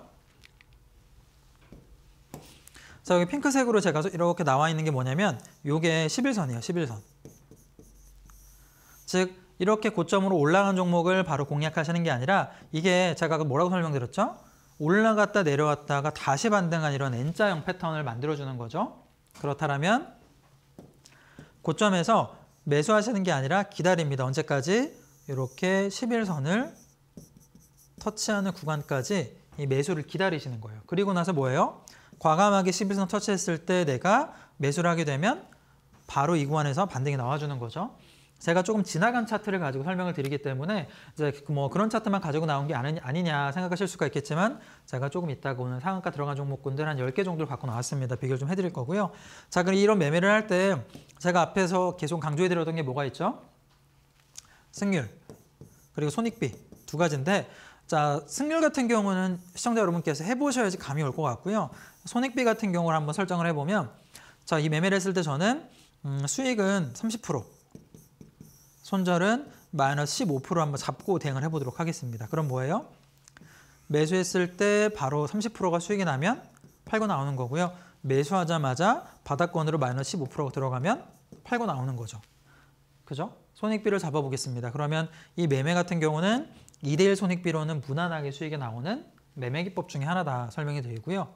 자, 여기 핑크색으로 제가 이렇게 나와 있는 게 뭐냐면 요게 11선이에요. 11선. 즉 이렇게 고점으로 올라간 종목을 바로 공략하시는 게 아니라 이게 제가 그 뭐라고 설명드렸죠? 올라갔다 내려왔다가 다시 반등한 이런 N자형 패턴을 만들어주는 거죠. 그렇다면 고점에서 매수하시는 게 아니라 기다립니다. 언제까지? 이렇게 11선을 터치하는 구간까지 이 매수를 기다리시는 거예요. 그리고 나서 뭐예요? 과감하게 11선 터치했을 때 내가 매수를 하게 되면 바로 이 구간에서 반등이 나와주는 거죠. 제가 조금 지나간 차트를 가지고 설명을 드리기 때문에 이제 그 뭐 그런 차트만 가지고 나온 게 아니, 냐 생각하실 수가 있겠지만 제가 조금 이따가 오늘 상한가 들어간 종목군들 한 10개 정도를 갖고 나왔습니다. 비교를 좀 해드릴 거고요. 자 그럼 이런 매매를 할 때 제가 앞에서 계속 강조해드렸던 게 뭐가 있죠? 승률 그리고 손익비 두 가지인데 자 승률 같은 경우는 시청자 여러분께서 해보셔야지 감이 올 것 같고요. 손익비 같은 경우를 한번 설정을 해보면 자, 이 매매를 했을 때 저는 음, 수익은 30%, 손절은 마이너스 15% 한번 잡고 대응을 해보도록 하겠습니다. 그럼 뭐예요? 매수했을 때 바로 30%가 수익이 나면 팔고 나오는 거고요. 매수하자마자 바닥권으로 마이너스 15%가 들어가면 팔고 나오는 거죠. 그죠? 손익비를 잡아보겠습니다. 그러면 이 매매 같은 경우는 2대1 손익비로는 무난하게 수익이 나오는 매매기법 중에 하나다 설명이 되고요.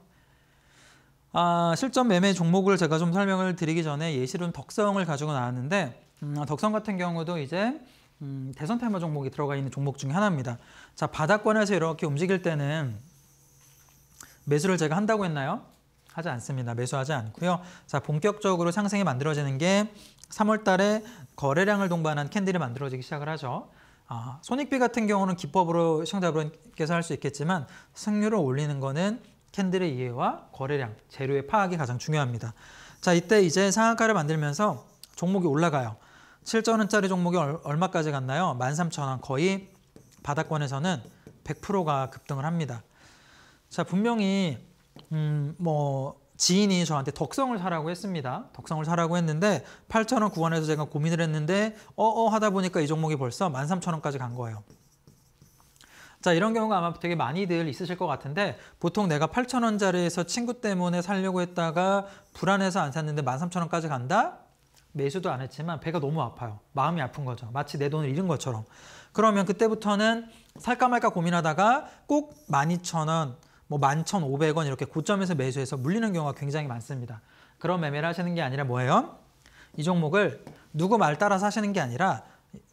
아, 실전 매매 종목을 제가 좀 설명을 드리기 전에 예시론 덕성을 가지고 나왔는데 음, 아, 덕성 같은 경우도 이제 음, 대선 테마 종목이 들어가 있는 종목 중에 하나입니다. 자 바닥권에서 이렇게 움직일 때는 매수를 제가 한다고 했나요? 하지 않습니다. 매수하지 않고요. 자 본격적으로 상승이 만들어지는 게 3월달에 거래량을 동반한 캔들이 만들어지기 시작을 하죠. 아, 손익비 같은 경우는 기법으로 시청자분께서 할 수 있겠지만 승률을 올리는 거는 캔들의 이해와 거래량, 재료의 파악이 가장 중요합니다. 자, 이때 이제 상한가를 만들면서 종목이 올라가요. 7천원짜리 종목이 얼마까지 갔나요? 13,000원 거의 바닥권에서는 100%가 급등을 합니다. 자, 분명히 음, 뭐 지인이 저한테 덕성을 사라고 했습니다. 덕성을 사라고 했는데 8,000원 구간에서 제가 고민을 했는데 어어 어 하다 보니까 이 종목이 벌써 13,000원까지 간 거예요. 자 이런 경우가 아마 되게 많이들 있으실 것 같은데 보통 내가 8,000원짜리에서 친구 때문에 살려고 했다가 불안해서 안 샀는데 13,000원까지 간다? 매수도 안 했지만 배가 너무 아파요. 마음이 아픈 거죠. 마치 내 돈을 잃은 것처럼. 그러면 그때부터는 살까 말까 고민하다가 꼭 12,000원, 뭐 11,500원 이렇게 고점에서 매수해서 물리는 경우가 굉장히 많습니다. 그런 매매를 하시는 게 아니라 뭐예요? 이 종목을 누구 말 따라 사시는 게 아니라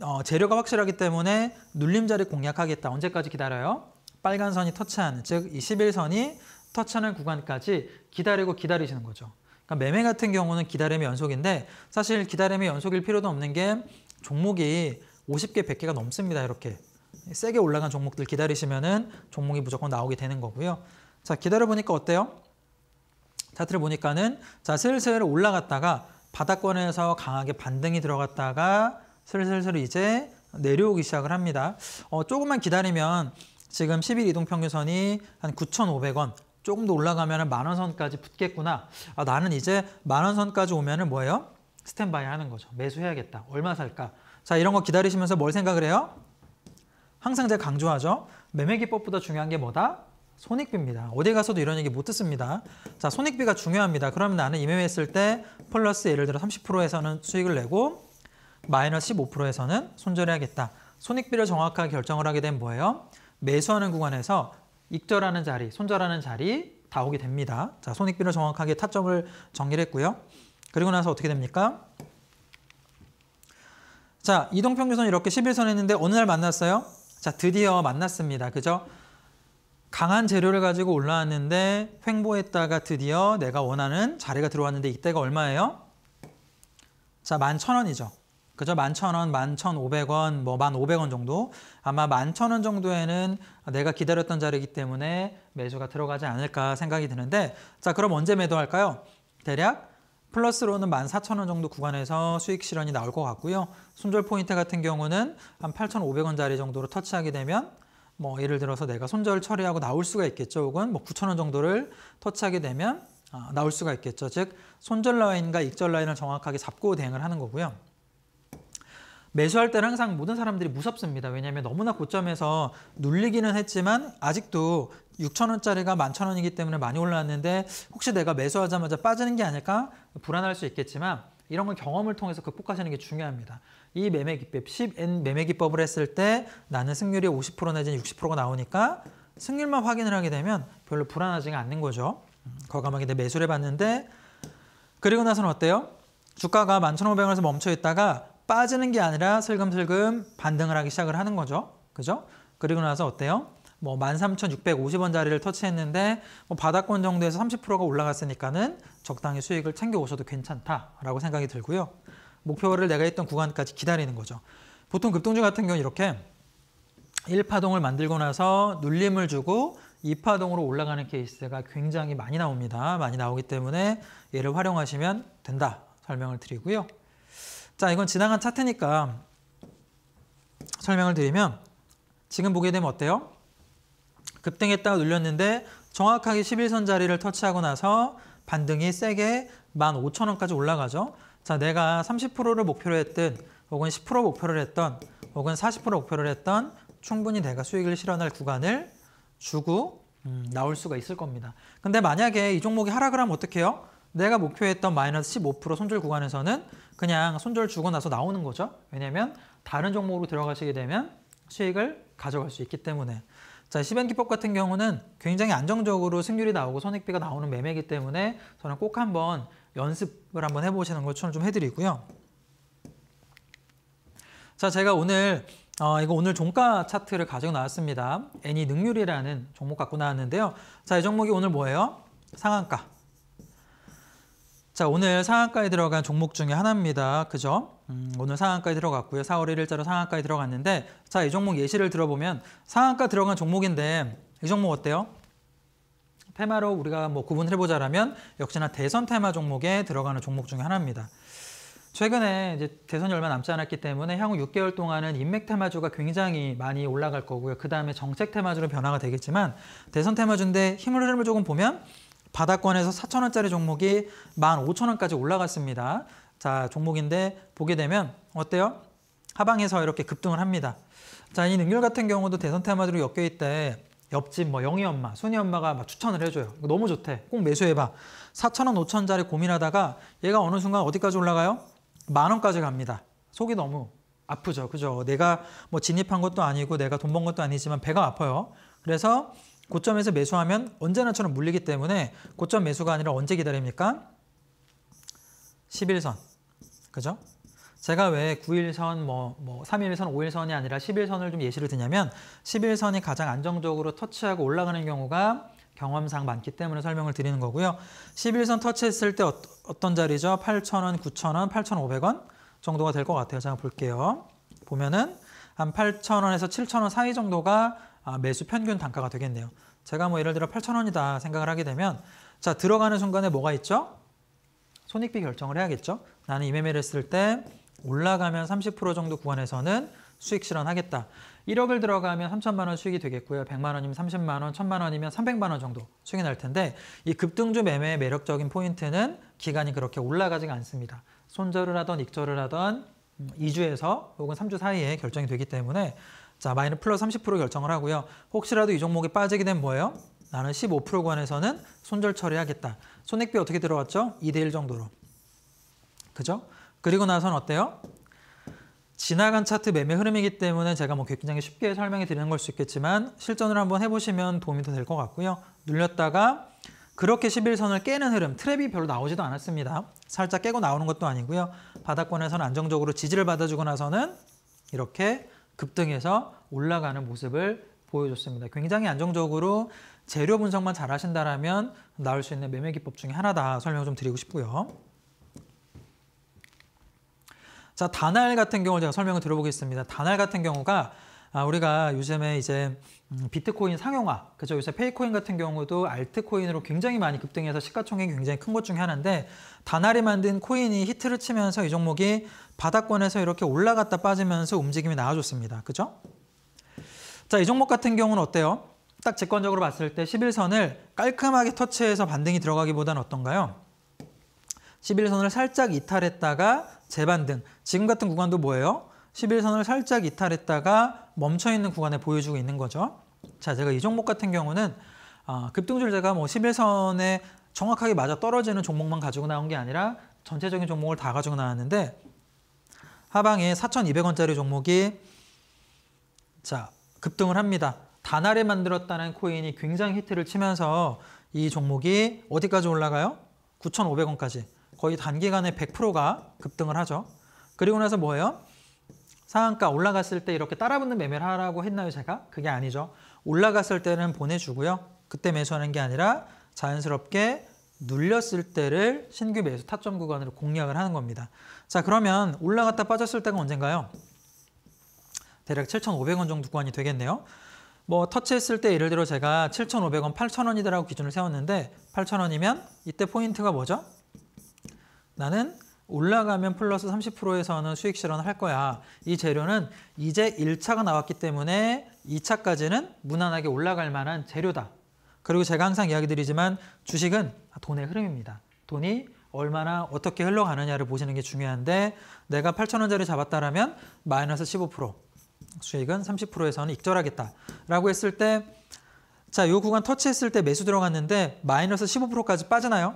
어, 재료가 확실하기 때문에 눌림자를 공략하겠다. 언제까지 기다려요? 빨간 선이 터치하는, 즉 21선이 터치하는 구간까지 기다리고 기다리시는 거죠. 그러니까 매매 같은 경우는 기다림의 연속인데 사실 기다림의 연속일 필요도 없는 게 종목이 50개, 100개가 넘습니다. 이렇게 세게 올라간 종목들 기다리시면은 종목이 무조건 나오게 되는 거고요. 자, 기다려 보니까 어때요? 차트를 보니까는 자, 슬슬 올라갔다가 바닥권에서 강하게 반등이 들어갔다가 슬슬슬 이제 내려오기 시작을 합니다. 어, 조금만 기다리면 지금 10일 이동평균선이 한 9,500원 조금 더 올라가면 만원 선까지 붙겠구나. 아, 나는 이제 만원 선까지 오면 은 뭐예요? 스탠바이 하는 거죠. 매수해야겠다. 얼마 살까? 자 이런 거 기다리시면서 뭘 생각을 해요? 항상 제가 강조하죠. 매매기법보다 중요한 게 뭐다? 손익비입니다. 어디 가서도 이런 얘기 못 듣습니다. 자, 손익비가 중요합니다. 그러면 나는 이매매했을 때 플러스 예를 들어 30%에서는 수익을 내고 마이너스 15%에서는 손절해야겠다. 손익비를 정확하게 결정을 하게 되면 뭐예요? 매수하는 구간에서 익절하는 자리, 손절하는 자리 다 오게 됩니다. 자, 손익비를 정확하게 타점을 정리를 했고요. 그리고 나서 어떻게 됩니까? 자, 이동평균선 이렇게 11선 했는데 어느 날 만났어요? 자, 드디어 만났습니다. 그죠? 강한 재료를 가지고 올라왔는데 횡보했다가 드디어 내가 원하는 자리가 들어왔는데 이때가 얼마예요? 자, 1 1 0 0 0원이죠 그죠 11,000원, 11,500원, 뭐 1,500원 정도 아마 11,000원 정도에는 내가 기다렸던 자리이기 때문에 매수가 들어가지 않을까 생각이 드는데 자 그럼 언제 매도할까요? 대략 플러스로는 14,000원 정도 구간에서 수익 실현이 나올 것 같고요. 손절 포인트 같은 경우는 한8 5 0 0원자리 정도로 터치하게 되면 뭐 예를 들어서 내가 손절 처리하고 나올 수가 있겠죠. 혹은 뭐 9,000원 정도를 터치하게 되면 아, 나올 수가 있겠죠. 즉 손절 라인과 익절 라인을 정확하게 잡고 대응을 하는 거고요. 매수할 때는 항상 모든 사람들이 무섭습니다. 왜냐하면 너무나 고점에서 눌리기는 했지만 아직도 6천원짜리가 11,000원이기 때문에 많이 올라왔는데 혹시 내가 매수하자마자 빠지는 게 아닐까 불안할 수 있겠지만 이런 걸 경험을 통해서 극복하시는 게 중요합니다. 이 매매 기법, 10N 매매 기법을 했을 때 나는 승률이 50% 내지는 60%가 나오니까 승률만 확인을 하게 되면 별로 불안하지가 않는 거죠. 거감하게 음, 내 매수를 해봤는데 그리고 나서는 어때요? 주가가 11,500원에서 멈춰 있다가 빠지는 게 아니라 슬금슬금 반등을 하기 시작을 하는 거죠. 그죠? 그리고 나서 어때요? 뭐 13,650원짜리를 터치했는데 뭐 바닥권 정도에서 30%가 올라갔으니까는 적당히 수익을 챙겨 오셔도 괜찮다라고 생각이 들고요. 목표를 내가 했던 구간까지 기다리는 거죠. 보통 급등주 같은 경우는 이렇게 1파동을 만들고 나서 눌림을 주고 2파동으로 올라가는 케이스가 굉장히 많이 나옵니다. 많이 나오기 때문에 얘를 활용하시면 된다 설명을 드리고요. 자, 이건 지나간 차트니까 설명을 드리면 지금 보게 되면 어때요? 급등했다가 눌렸는데 정확하게 11선 자리를 터치하고 나서 반등이 세게 15,000원까지 올라가죠. 자, 내가 30%를 목표로 했든 혹은 10% 목표를 했던 혹은 40% 목표를 했던 충분히 내가 수익을 실현할 구간을 주고 음, 나올 수가 있을 겁니다. 근데 만약에 이 종목이 하락을 하면 어떡 해요? 내가 목표했던 마이너스 15% 손절 구간에서는 그냥 손절 주고 나서 나오는 거죠. 왜냐면 다른 종목으로 들어가시게 되면 수익을 가져갈 수 있기 때문에 자, 시벤기법 같은 경우는 굉장히 안정적으로 승률이 나오고 손익비가 나오는 매매이기 때문에 저는 꼭 한번 연습을 한번 해보시는 걸 추천 좀 해드리고요. 자, 제가 오늘 어, 이거 오늘 종가 차트를 가지고 나왔습니다. 애니 능률이라는 종목 갖고 나왔는데요. 자, 이 종목이 오늘 뭐예요? 상한가. 자, 오늘 상한가에 들어간 종목 중에 하나입니다. 그죠? 음, 오늘 상한가에 들어갔고요. 4월 1일자로 상한가에 들어갔는데 자, 이 종목 예시를 들어보면 상한가 들어간 종목인데 이 종목 어때요? 테마로 우리가 뭐 구분을 해보자라면 역시나 대선 테마 종목에 들어가는 종목 중에 하나입니다. 최근에 이제 대선이 얼마 남지 않았기 때문에 향후 6개월 동안은 인맥 테마주가 굉장히 많이 올라갈 거고요. 그 다음에 정책 테마주로 변화가 되겠지만 대선 테마주인데 힘을 흐름을 조금 보면 바닷권에서 4천원짜리 종목이 15,000원까지 올라갔습니다. 자, 종목인데 보게 되면 어때요? 하방에서 이렇게 급등을 합니다. 자, 이 능률 같은 경우도 대선 테마주로 엮여 있대. 옆집 뭐 영희 엄마, 순희 엄마가 막 추천을 해줘요. 너무 좋대. 꼭 매수해봐. 4천원 5천원짜리 고민하다가 얘가 어느 순간 어디까지 올라가요? 만원까지 갑니다. 속이 너무 아프죠. 그죠? 내가 뭐 진입한 것도 아니고 내가 돈 번 것도 아니지만 배가 아파요. 그래서 고점에서 매수하면 언제나처럼 물리기 때문에 고점 매수가 아니라 언제 기다립니까? 11선. 그죠? 제가 왜 9일선, 뭐, 뭐 3일선, 5일선이 아니라 11선을 좀 예시를 드냐면 11선이 가장 안정적으로 터치하고 올라가는 경우가 경험상 많기 때문에 설명을 드리는 거고요. 11선 터치했을 때 어, 떤 자리죠? 8,000원, 9,000원, 8,500원 정도가 될 것 같아요. 제가 볼게요. 보면은 한 8,000원에서 7,000원 사이 정도가 아, 매수 평균 단가가 되겠네요. 제가 뭐 예를 들어 8,000원이다 생각을 하게 되면 자 들어가는 순간에 뭐가 있죠? 손익비 결정을 해야겠죠. 나는 이 매매를 했을 때 올라가면 30% 정도 구간에서는 수익 실현하겠다. 1억을 들어가면 3천만 원 수익이 되겠고요. 100만 원이면 30만 원, 1천만 원이면 300만 원 정도 수익이 날 텐데 이 급등주 매매의 매력적인 포인트는 기간이 그렇게 올라가지가 않습니다. 손절을 하던 익절을 하던 2주에서 음, 혹은 3주 사이에 결정이 되기 때문에 자, 마이너 플러스 30% 결정을 하고요. 혹시라도 이종목에 빠지게 되면 뭐예요? 나는 15% 구간에서는 손절 처리하겠다. 손익비 어떻게 들어갔죠? 2대1 정도로. 그죠? 그리고 나선 어때요? 지나간 차트 매매 흐름이기 때문에 제가 뭐 굉장히 쉽게 설명해 드리는 걸 수 있겠지만 실전을 한번 해보시면 도움이 될 것 같고요. 눌렸다가 그렇게 11선을 깨는 흐름, 트랩이 별로 나오지도 않았습니다. 살짝 깨고 나오는 것도 아니고요. 바닥권에서는 안정적으로 지지를 받아주고 나서는 이렇게 급등해서 올라가는 모습을 보여줬습니다. 굉장히 안정적으로 재료 분석만 잘 하신다면 나올 수 있는 매매 기법 중에 하나다 설명을 좀 드리고 싶고요. 자, 단알 같은 경우 제가 설명을 들어보겠습니다 단알 같은 경우가 아, 우리가 요즘에 이제 음, 비트코인 상용화, 그죠? 요새 페이코인 같은 경우도 알트코인으로 굉장히 많이 급등해서 시가총액이 굉장히 큰 것 중에 하나인데 다날이 만든 코인이 히트를 치면서 이 종목이 바닥권에서 이렇게 올라갔다 빠지면서 움직임이 나와줬습니다. 그죠? 자, 이 종목 같은 경우는 어때요? 딱 직관적으로 봤을 때 11선을 깔끔하게 터치해서 반등이 들어가기보다는 어떤가요? 11선을 살짝 이탈했다가 재반등. 지금 같은 구간도 뭐예요? 11선을 살짝 이탈했다가 멈춰있는 구간에 보여주고 있는 거죠. 자, 제가 이 종목 같은 경우는 아, 급등줄제가 뭐 11선에 정확하게 맞아 떨어지는 종목만 가지고 나온 게 아니라 전체적인 종목을 다 가지고 나왔는데 하방에 4,200원짜리 종목이 자 급등을 합니다. 단알에 만들었다는 코인이 굉장히 히트를 치면서 이 종목이 어디까지 올라가요? 9,500원까지 거의 단기간에 100%가 급등을 하죠. 그리고 나서 뭐예요? 상한가 올라갔을 때 이렇게 따라붙는 매매를 하라고 했나요 제가? 그게 아니죠. 올라갔을 때는 보내주고요. 그때 매수하는 게 아니라 자연스럽게 눌렸을 때를 신규 매수 타점 구간으로 공략을 하는 겁니다. 자 그러면 올라갔다 빠졌을 때가 언젠가요? 대략 7,500원 정도 구간이 되겠네요. 뭐 터치했을 때 예를 들어 제가 7,500원, 8,000원이더라고 기준을 세웠는데 8,000원이면 이때 포인트가 뭐죠? 나는 올라가면 플러스 30%에서는 수익 실현을 할 거야. 이 재료는 이제 1차가 나왔기 때문에 2차까지는 무난하게 올라갈 만한 재료다. 그리고 제가 항상 이야기 드리지만 주식은 돈의 흐름입니다. 돈이 얼마나 어떻게 흘러가느냐를 보시는 게 중요한데 내가 8천원짜리 잡았다라면 마이너스 15% 수익은 30%에서는 익절하겠다 라고 했을 때 자, 이 구간 터치했을 때 매수 들어갔는데 마이너스 15%까지 빠지나요?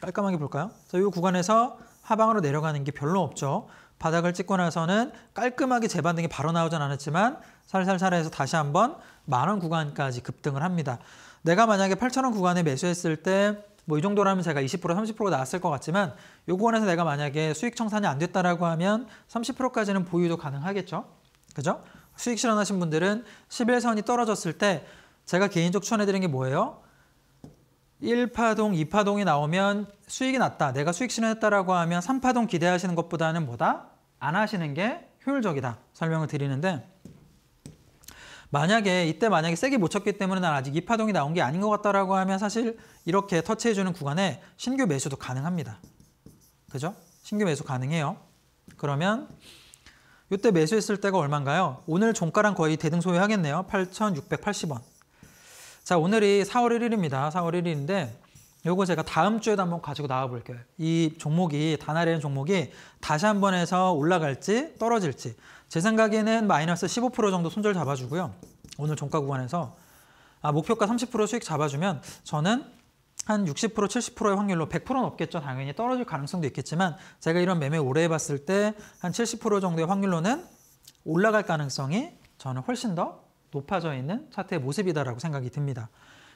깔끔하게 볼까요? 자, 이 구간에서 하방으로 내려가는 게 별로 없죠. 바닥을 찍고 나서는 깔끔하게 재반등이 바로 나오진 않았지만 살살살 해서 다시 한번 만원 구간까지 급등을 합니다. 내가 만약에 8천원 구간에 매수했을 때 뭐 이 정도라면 제가 20% 30% 나왔을 것 같지만 요 구간에서 내가 만약에 수익 청산이 안 됐다라고 하면 30%까지는 보유도 가능하겠죠. 그죠? 수익 실현하신 분들은 11선이 떨어졌을 때 제가 개인적 추천해드린 게 뭐예요? 1파동, 2파동이 나오면 수익이 났다. 내가 수익 실현했다라고 하면 3파동 기대하시는 것보다는 뭐다? 안 하시는 게 효율적이다. 설명을 드리는데 만약에 이때 만약에 세게 못 쳤기 때문에 난 아직 2파동이 나온 게 아닌 것 같다라고 하면 사실 이렇게 터치해주는 구간에 신규 매수도 가능합니다. 그죠? 신규 매수 가능해요. 그러면 이때 매수했을 때가 얼마인가요? 오늘 종가랑 거의 대등소유 하겠네요. 8,680원. 자, 오늘이 4월 1일입니다. 4월 1일인데 요거 제가 다음 주에도 한번 가지고 나와 볼게요. 이 종목이 다나래는 종목이 다시 한번 해서 올라갈지 떨어질지 제 생각에는 마이너스 15% 정도 손절 잡아주고요. 오늘 종가 구간에서 아, 목표가 30% 수익 잡아주면 저는 한 60% 70%의 확률로 100%는 없겠죠. 당연히 떨어질 가능성도 있겠지만 제가 이런 매매 오래 해봤을 때 한 70% 정도의 확률로는 올라갈 가능성이 저는 훨씬 더 높아져 있는 차트의 모습이다라고 생각이 듭니다.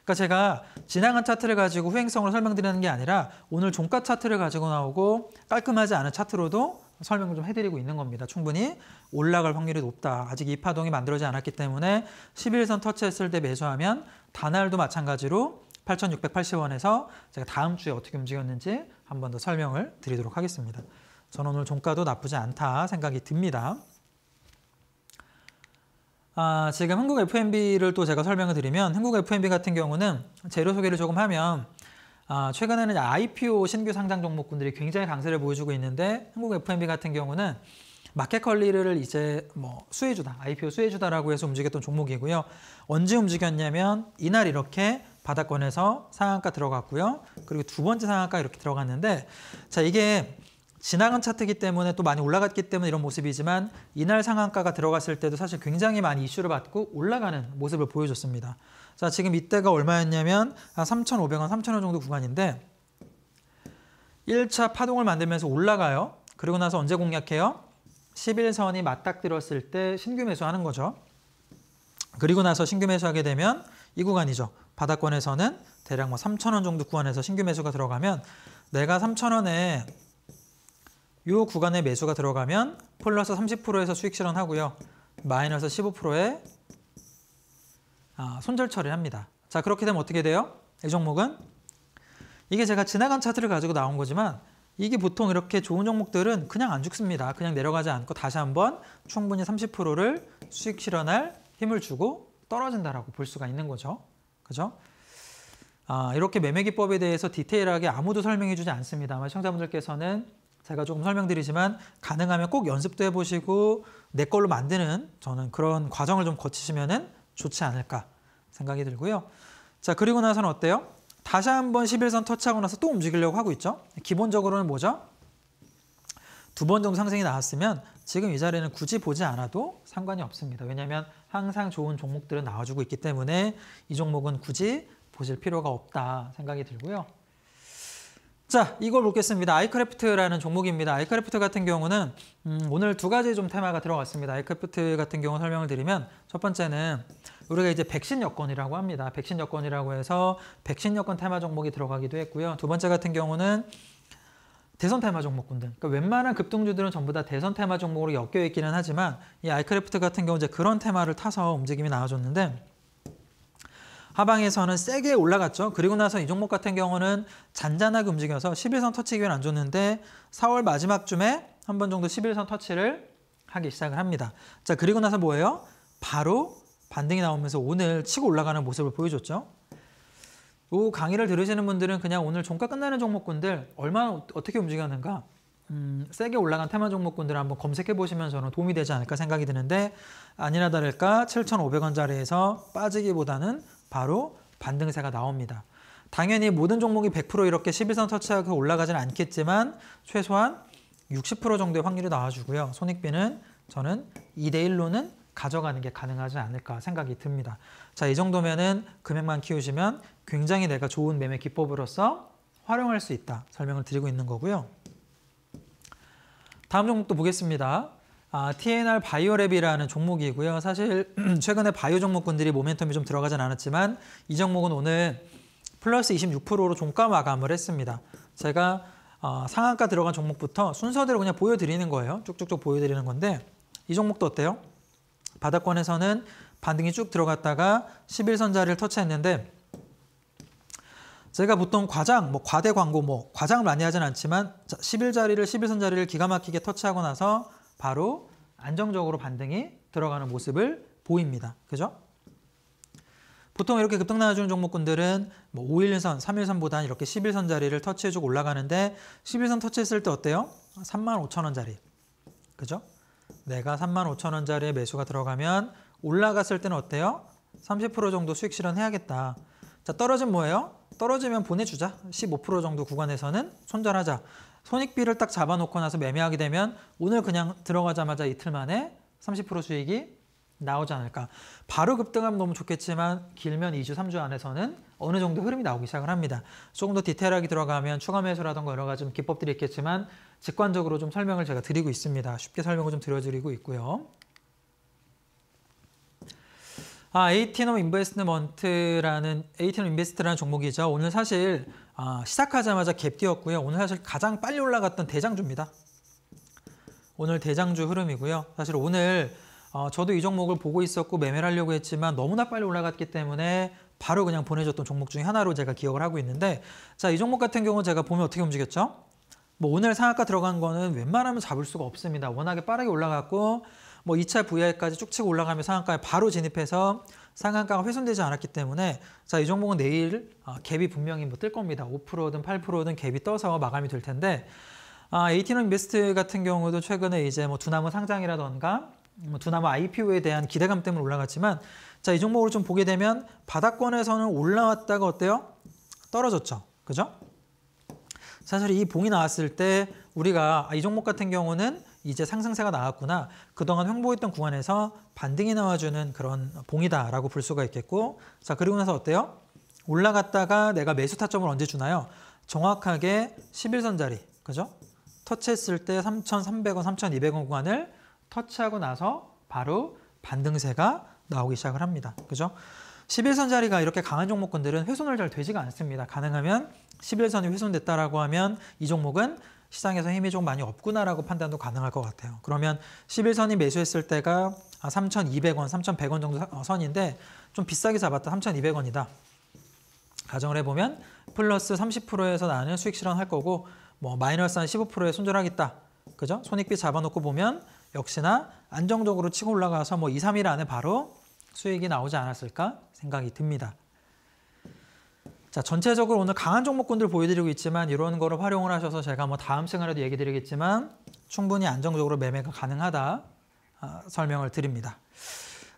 그러니까 제가 지나간 차트를 가지고 후행성을 설명드리는 게 아니라 오늘 종가 차트를 가지고 나오고 깔끔하지 않은 차트로도 설명을 좀 해드리고 있는 겁니다. 충분히 올라갈 확률이 높다. 아직 이 파동이 만들어지지 않았기 때문에 11선 터치했을 때 매수하면 단알도 마찬가지로 8,680원에서 제가 다음 주에 어떻게 움직였는지 한 번 더 설명을 드리도록 하겠습니다. 저는 오늘 종가도 나쁘지 않다 생각이 듭니다. 아, 지금 한국 F&B를 m 또 제가 설명을 드리면 한국 F&B m 같은 경우는 재료 소개를 조금 하면 아, 최근에는 IPO 신규 상장 종목군들이 굉장히 강세를 보여주고 있는데 한국 F&B m 같은 경우는 마켓컬리를 이제 뭐 수혜주다, IPO 수혜주다라고 해서 움직였던 종목이고요. 언제 움직였냐면 이날 이렇게 바닥권에서 상한가 들어갔고요. 그리고 두 번째 상한가 이렇게 들어갔는데 자 이게 지나간 차트기 때문에 또 많이 올라갔기 때문에 이런 모습이지만 이날 상한가가 들어갔을 때도 사실 굉장히 많이 이슈를 받고 올라가는 모습을 보여줬습니다. 자, 지금 이때가 얼마였냐면 한 3,500원, 3,000원 정도 구간인데 1차 파동을 만들면서 올라가요. 그리고 나서 언제 공략해요? 11선이 맞닥뜨렸을 때 신규 매수하는 거죠. 그리고 나서 신규 매수하게 되면 이 구간이죠. 바닥권에서는 대략 뭐 3,000원 정도 구간에서 신규 매수가 들어가면 내가 3,000원에 이 구간에 매수가 들어가면 플러스 30%에서 수익 실현하고요. 마이너스 15%에 아, 손절 처리를 합니다. 자 그렇게 되면 어떻게 돼요? 이 종목은 이게 제가 지나간 차트를 가지고 나온 거지만 이게 보통 이렇게 좋은 종목들은 그냥 안 죽습니다. 그냥 내려가지 않고 다시 한번 충분히 30%를 수익 실현할 힘을 주고 떨어진다라고 볼 수가 있는 거죠. 그죠? 아, 이렇게 매매기법에 대해서 디테일하게 아무도 설명해주지 않습니다만 시청자분들께서는 제가 조금 설명드리지만 가능하면 꼭 연습도 해보시고 내 걸로 만드는 저는 그런 과정을 좀 거치시면은 좋지 않을까 생각이 들고요. 자 그리고 나서는 어때요? 다시 한번 11선 터치하고 나서 또 움직이려고 하고 있죠. 기본적으로는 뭐죠? 두 번 정도 상승이 나왔으면 지금 이 자리는 굳이 보지 않아도 상관이 없습니다. 왜냐하면 항상 좋은 종목들은 나와주고 있기 때문에 이 종목은 굳이 보실 필요가 없다 생각이 들고요. 자, 이걸 보겠습니다. 아이크래프트라는 종목입니다. 아이크래프트 같은 경우는 음, 오늘 두 가지 좀 테마가 들어갔습니다. 아이크래프트 같은 경우 설명을 드리면 첫 번째는 우리가 이제 백신 여건이라고 합니다. 백신 여건이라고 해서 백신 여건 테마 종목이 들어가기도 했고요. 두 번째 같은 경우는 대선 테마 종목군들. 그러니까 웬만한 급등주들은 전부 다 대선 테마 종목으로 엮여 있기는 하지만 이 아이크래프트 같은 경우 이제 그런 테마를 타서 움직임이 나와줬는데 하방에서는 세게 올라갔죠. 그리고 나서 이 종목 같은 경우는 잔잔하게 움직여서 11선 터치 기회를 안 줬는데 4월 마지막 쯤에 한 번 정도 11선 터치를 하기 시작을 합니다. 자, 그리고 나서 뭐예요? 바로 반등이 나오면서 오늘 치고 올라가는 모습을 보여줬죠. 이 강의를 들으시는 분들은 그냥 오늘 종가 끝나는 종목군들 얼마나 어떻게 움직였는가 음, 세게 올라간 테마 종목군들을 한번 검색해 보시면 저는 도움이 되지 않을까 생각이 드는데 아니나 다를까 7,500원짜리에서 빠지기보다는 바로 반등세가 나옵니다. 당연히 모든 종목이 100% 이렇게 11선 터치하고 올라가진 않겠지만 최소한 60% 정도의 확률이 나와주고요. 손익비는 저는 2대1로는 가져가는 게 가능하지 않을까 생각이 듭니다. 자, 이 정도면은 금액만 키우시면 굉장히 내가 좋은 매매 기법으로서 활용할 수 있다 설명을 드리고 있는 거고요. 다음 종목도 보겠습니다. 아, TNR 바이오랩이라는 종목이고요. 사실 최근에 바이오 종목군들이 모멘텀이 좀 들어가진 않았지만 이 종목은 오늘 플러스 26%로 종가 마감을 했습니다. 제가 어, 상한가 들어간 종목부터 순서대로 그냥 보여드리는 거예요. 쭉쭉쭉 보여드리는 건데 이 종목도 어때요? 바닥권에서는 반등이 쭉 들어갔다가 11선 자리를 터치했는데 제가 보통 과장, 뭐 과대 광고, 뭐 과장을 많이 하진 않지만 11자리를, 11선 자리를 기가 막히게 터치하고 나서 바로 안정적으로 반등이 들어가는 모습을 보입니다. 그죠? 보통 이렇게 급등 나와주는 종목군들은 뭐 5일선, 3일선보다는 이렇게 11선 자리를 터치해주고 올라가는데 11선 터치했을 때 어때요? 35,000원 자리. 그죠? 내가 35,000원 자리에 매수가 들어가면 올라갔을 때는 어때요? 30% 정도 수익 실현해야겠다. 자, 떨어진 뭐예요? 떨어지면 보내주자. 15% 정도 구간에서는 손절하자. 손익비를 딱 잡아놓고 나서 매매하게 되면 오늘 그냥 들어가자마자 이틀 만에 30% 수익이 나오지 않을까. 바로 급등하면 너무 좋겠지만 길면 2주, 3주 안에서는 어느 정도 흐름이 나오기 시작을 합니다. 조금 더 디테일하게 들어가면 추가 매수라던가 여러 가지 좀 기법들이 있겠지만 직관적으로 좀 설명을 제가 드리고 있습니다. 쉽게 설명을 좀 드려드리고 있고요. 아, 에이티넘 인베스트먼트라는 에이티넘 인베스트라는 종목이죠. 오늘 사실 아, 시작하자마자 갭뛰었고요. 오늘 사실 가장 빨리 올라갔던 대장주입니다. 오늘 대장주 흐름이고요. 사실 오늘 어, 저도 이 종목을 보고 있었고 매매를 하려고 했지만 너무나 빨리 올라갔기 때문에 바로 그냥 보내줬던 종목 중에 하나로 제가 기억을 하고 있는데 자, 이 종목 같은 경우 제가 보면 어떻게 움직였죠? 뭐 오늘 상한가 들어간 거는 웬만하면 잡을 수가 없습니다. 워낙에 빠르게 올라갔고 뭐 2차 VI까지 쭉 치고 올라가면 상한가에 바로 진입해서 상한가가 훼손되지 않았기 때문에 자 이 종목은 내일 어, 갭이 분명히 뭐뜰 겁니다. 5%든 8%든 갭이 떠서 마감이 될 텐데 아, 에이티넘 스트 같은 경우도 최근에 이제 뭐 두나무 상장이라던가 뭐 두나무 IPO에 대한 기대감 때문에 올라갔지만 자 이 종목으로 좀 보게 되면 바닥권에서는 올라왔다가 어때요? 떨어졌죠. 그죠? 사실 이 봉이 나왔을 때 우리가 아, 이 종목 같은 경우는 이제 상승세가 나왔구나. 그동안 횡보했던 구간에서 반등이 나와주는 그런 봉이다라고 볼 수가 있겠고 자 그리고 나서 어때요? 올라갔다가 내가 매수 타점을 언제 주나요? 정확하게 11선 자리 그죠? 터치했을 때 3,300원, 3,200원 구간을 터치하고 나서 바로 반등세가 나오기 시작을 합니다. 그죠? 11선 자리가 이렇게 강한 종목군들은 훼손을 잘 되지가 않습니다. 가능하면 11선이 훼손됐다라고 하면 이 종목은 시장에서 힘이 좀 많이 없구나라고 판단도 가능할 것 같아요. 그러면 11선이 매수했을 때가 3,200원, 아, 3,100원 정도 어, 선인데 좀 비싸게 잡았다. 3,200원이다. 가정을 해보면 플러스 30%에서 나는 수익 실현할 거고 뭐 마이너스 15%에 손절하겠다. 그죠? 손익비 잡아놓고 보면 역시나 안정적으로 치고 올라가서 뭐 2, 3일 안에 바로 수익이 나오지 않았을까 생각이 듭니다. 자, 전체적으로 오늘 강한 종목군들 보여드리고 있지만 이런 거를 활용을 하셔서 제가 뭐 다음 생활에도 얘기 드리겠지만 충분히 안정적으로 매매가 가능하다 어, 설명을 드립니다.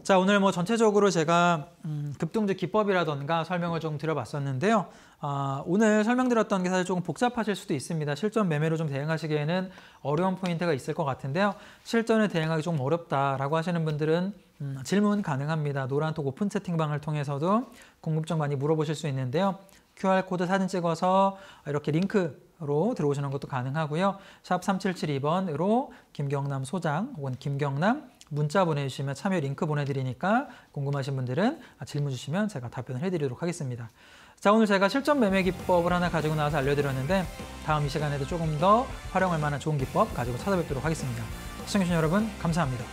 자, 오늘 뭐 전체적으로 제가 음, 급등주 기법이라던가 설명을 좀 드려봤었는데요. 아, 오늘 설명드렸던 게 사실 조금 복잡하실 수도 있습니다. 실전 매매로 좀 대응하시기에는 어려운 포인트가 있을 것 같은데요. 실전에 대응하기 좀 어렵다라고 하시는 분들은 음, 질문 가능합니다. 노란톡 오픈 채팅방을 통해서도 궁금증 많이 물어보실 수 있는데요. QR코드 사진 찍어서 이렇게 링크로 들어오시는 것도 가능하고요. 샵 3772번으로 김경남 소장 혹은 김경남 문자 보내주시면 참여 링크 보내드리니까 궁금하신 분들은 질문 주시면 제가 답변을 해드리도록 하겠습니다. 자 오늘 제가 실전 매매 기법을 하나 가지고 나와서 알려드렸는데 다음 이 시간에도 조금 더 활용할 만한 좋은 기법 가지고 찾아뵙도록 하겠습니다. 시청해주신 여러분 감사합니다.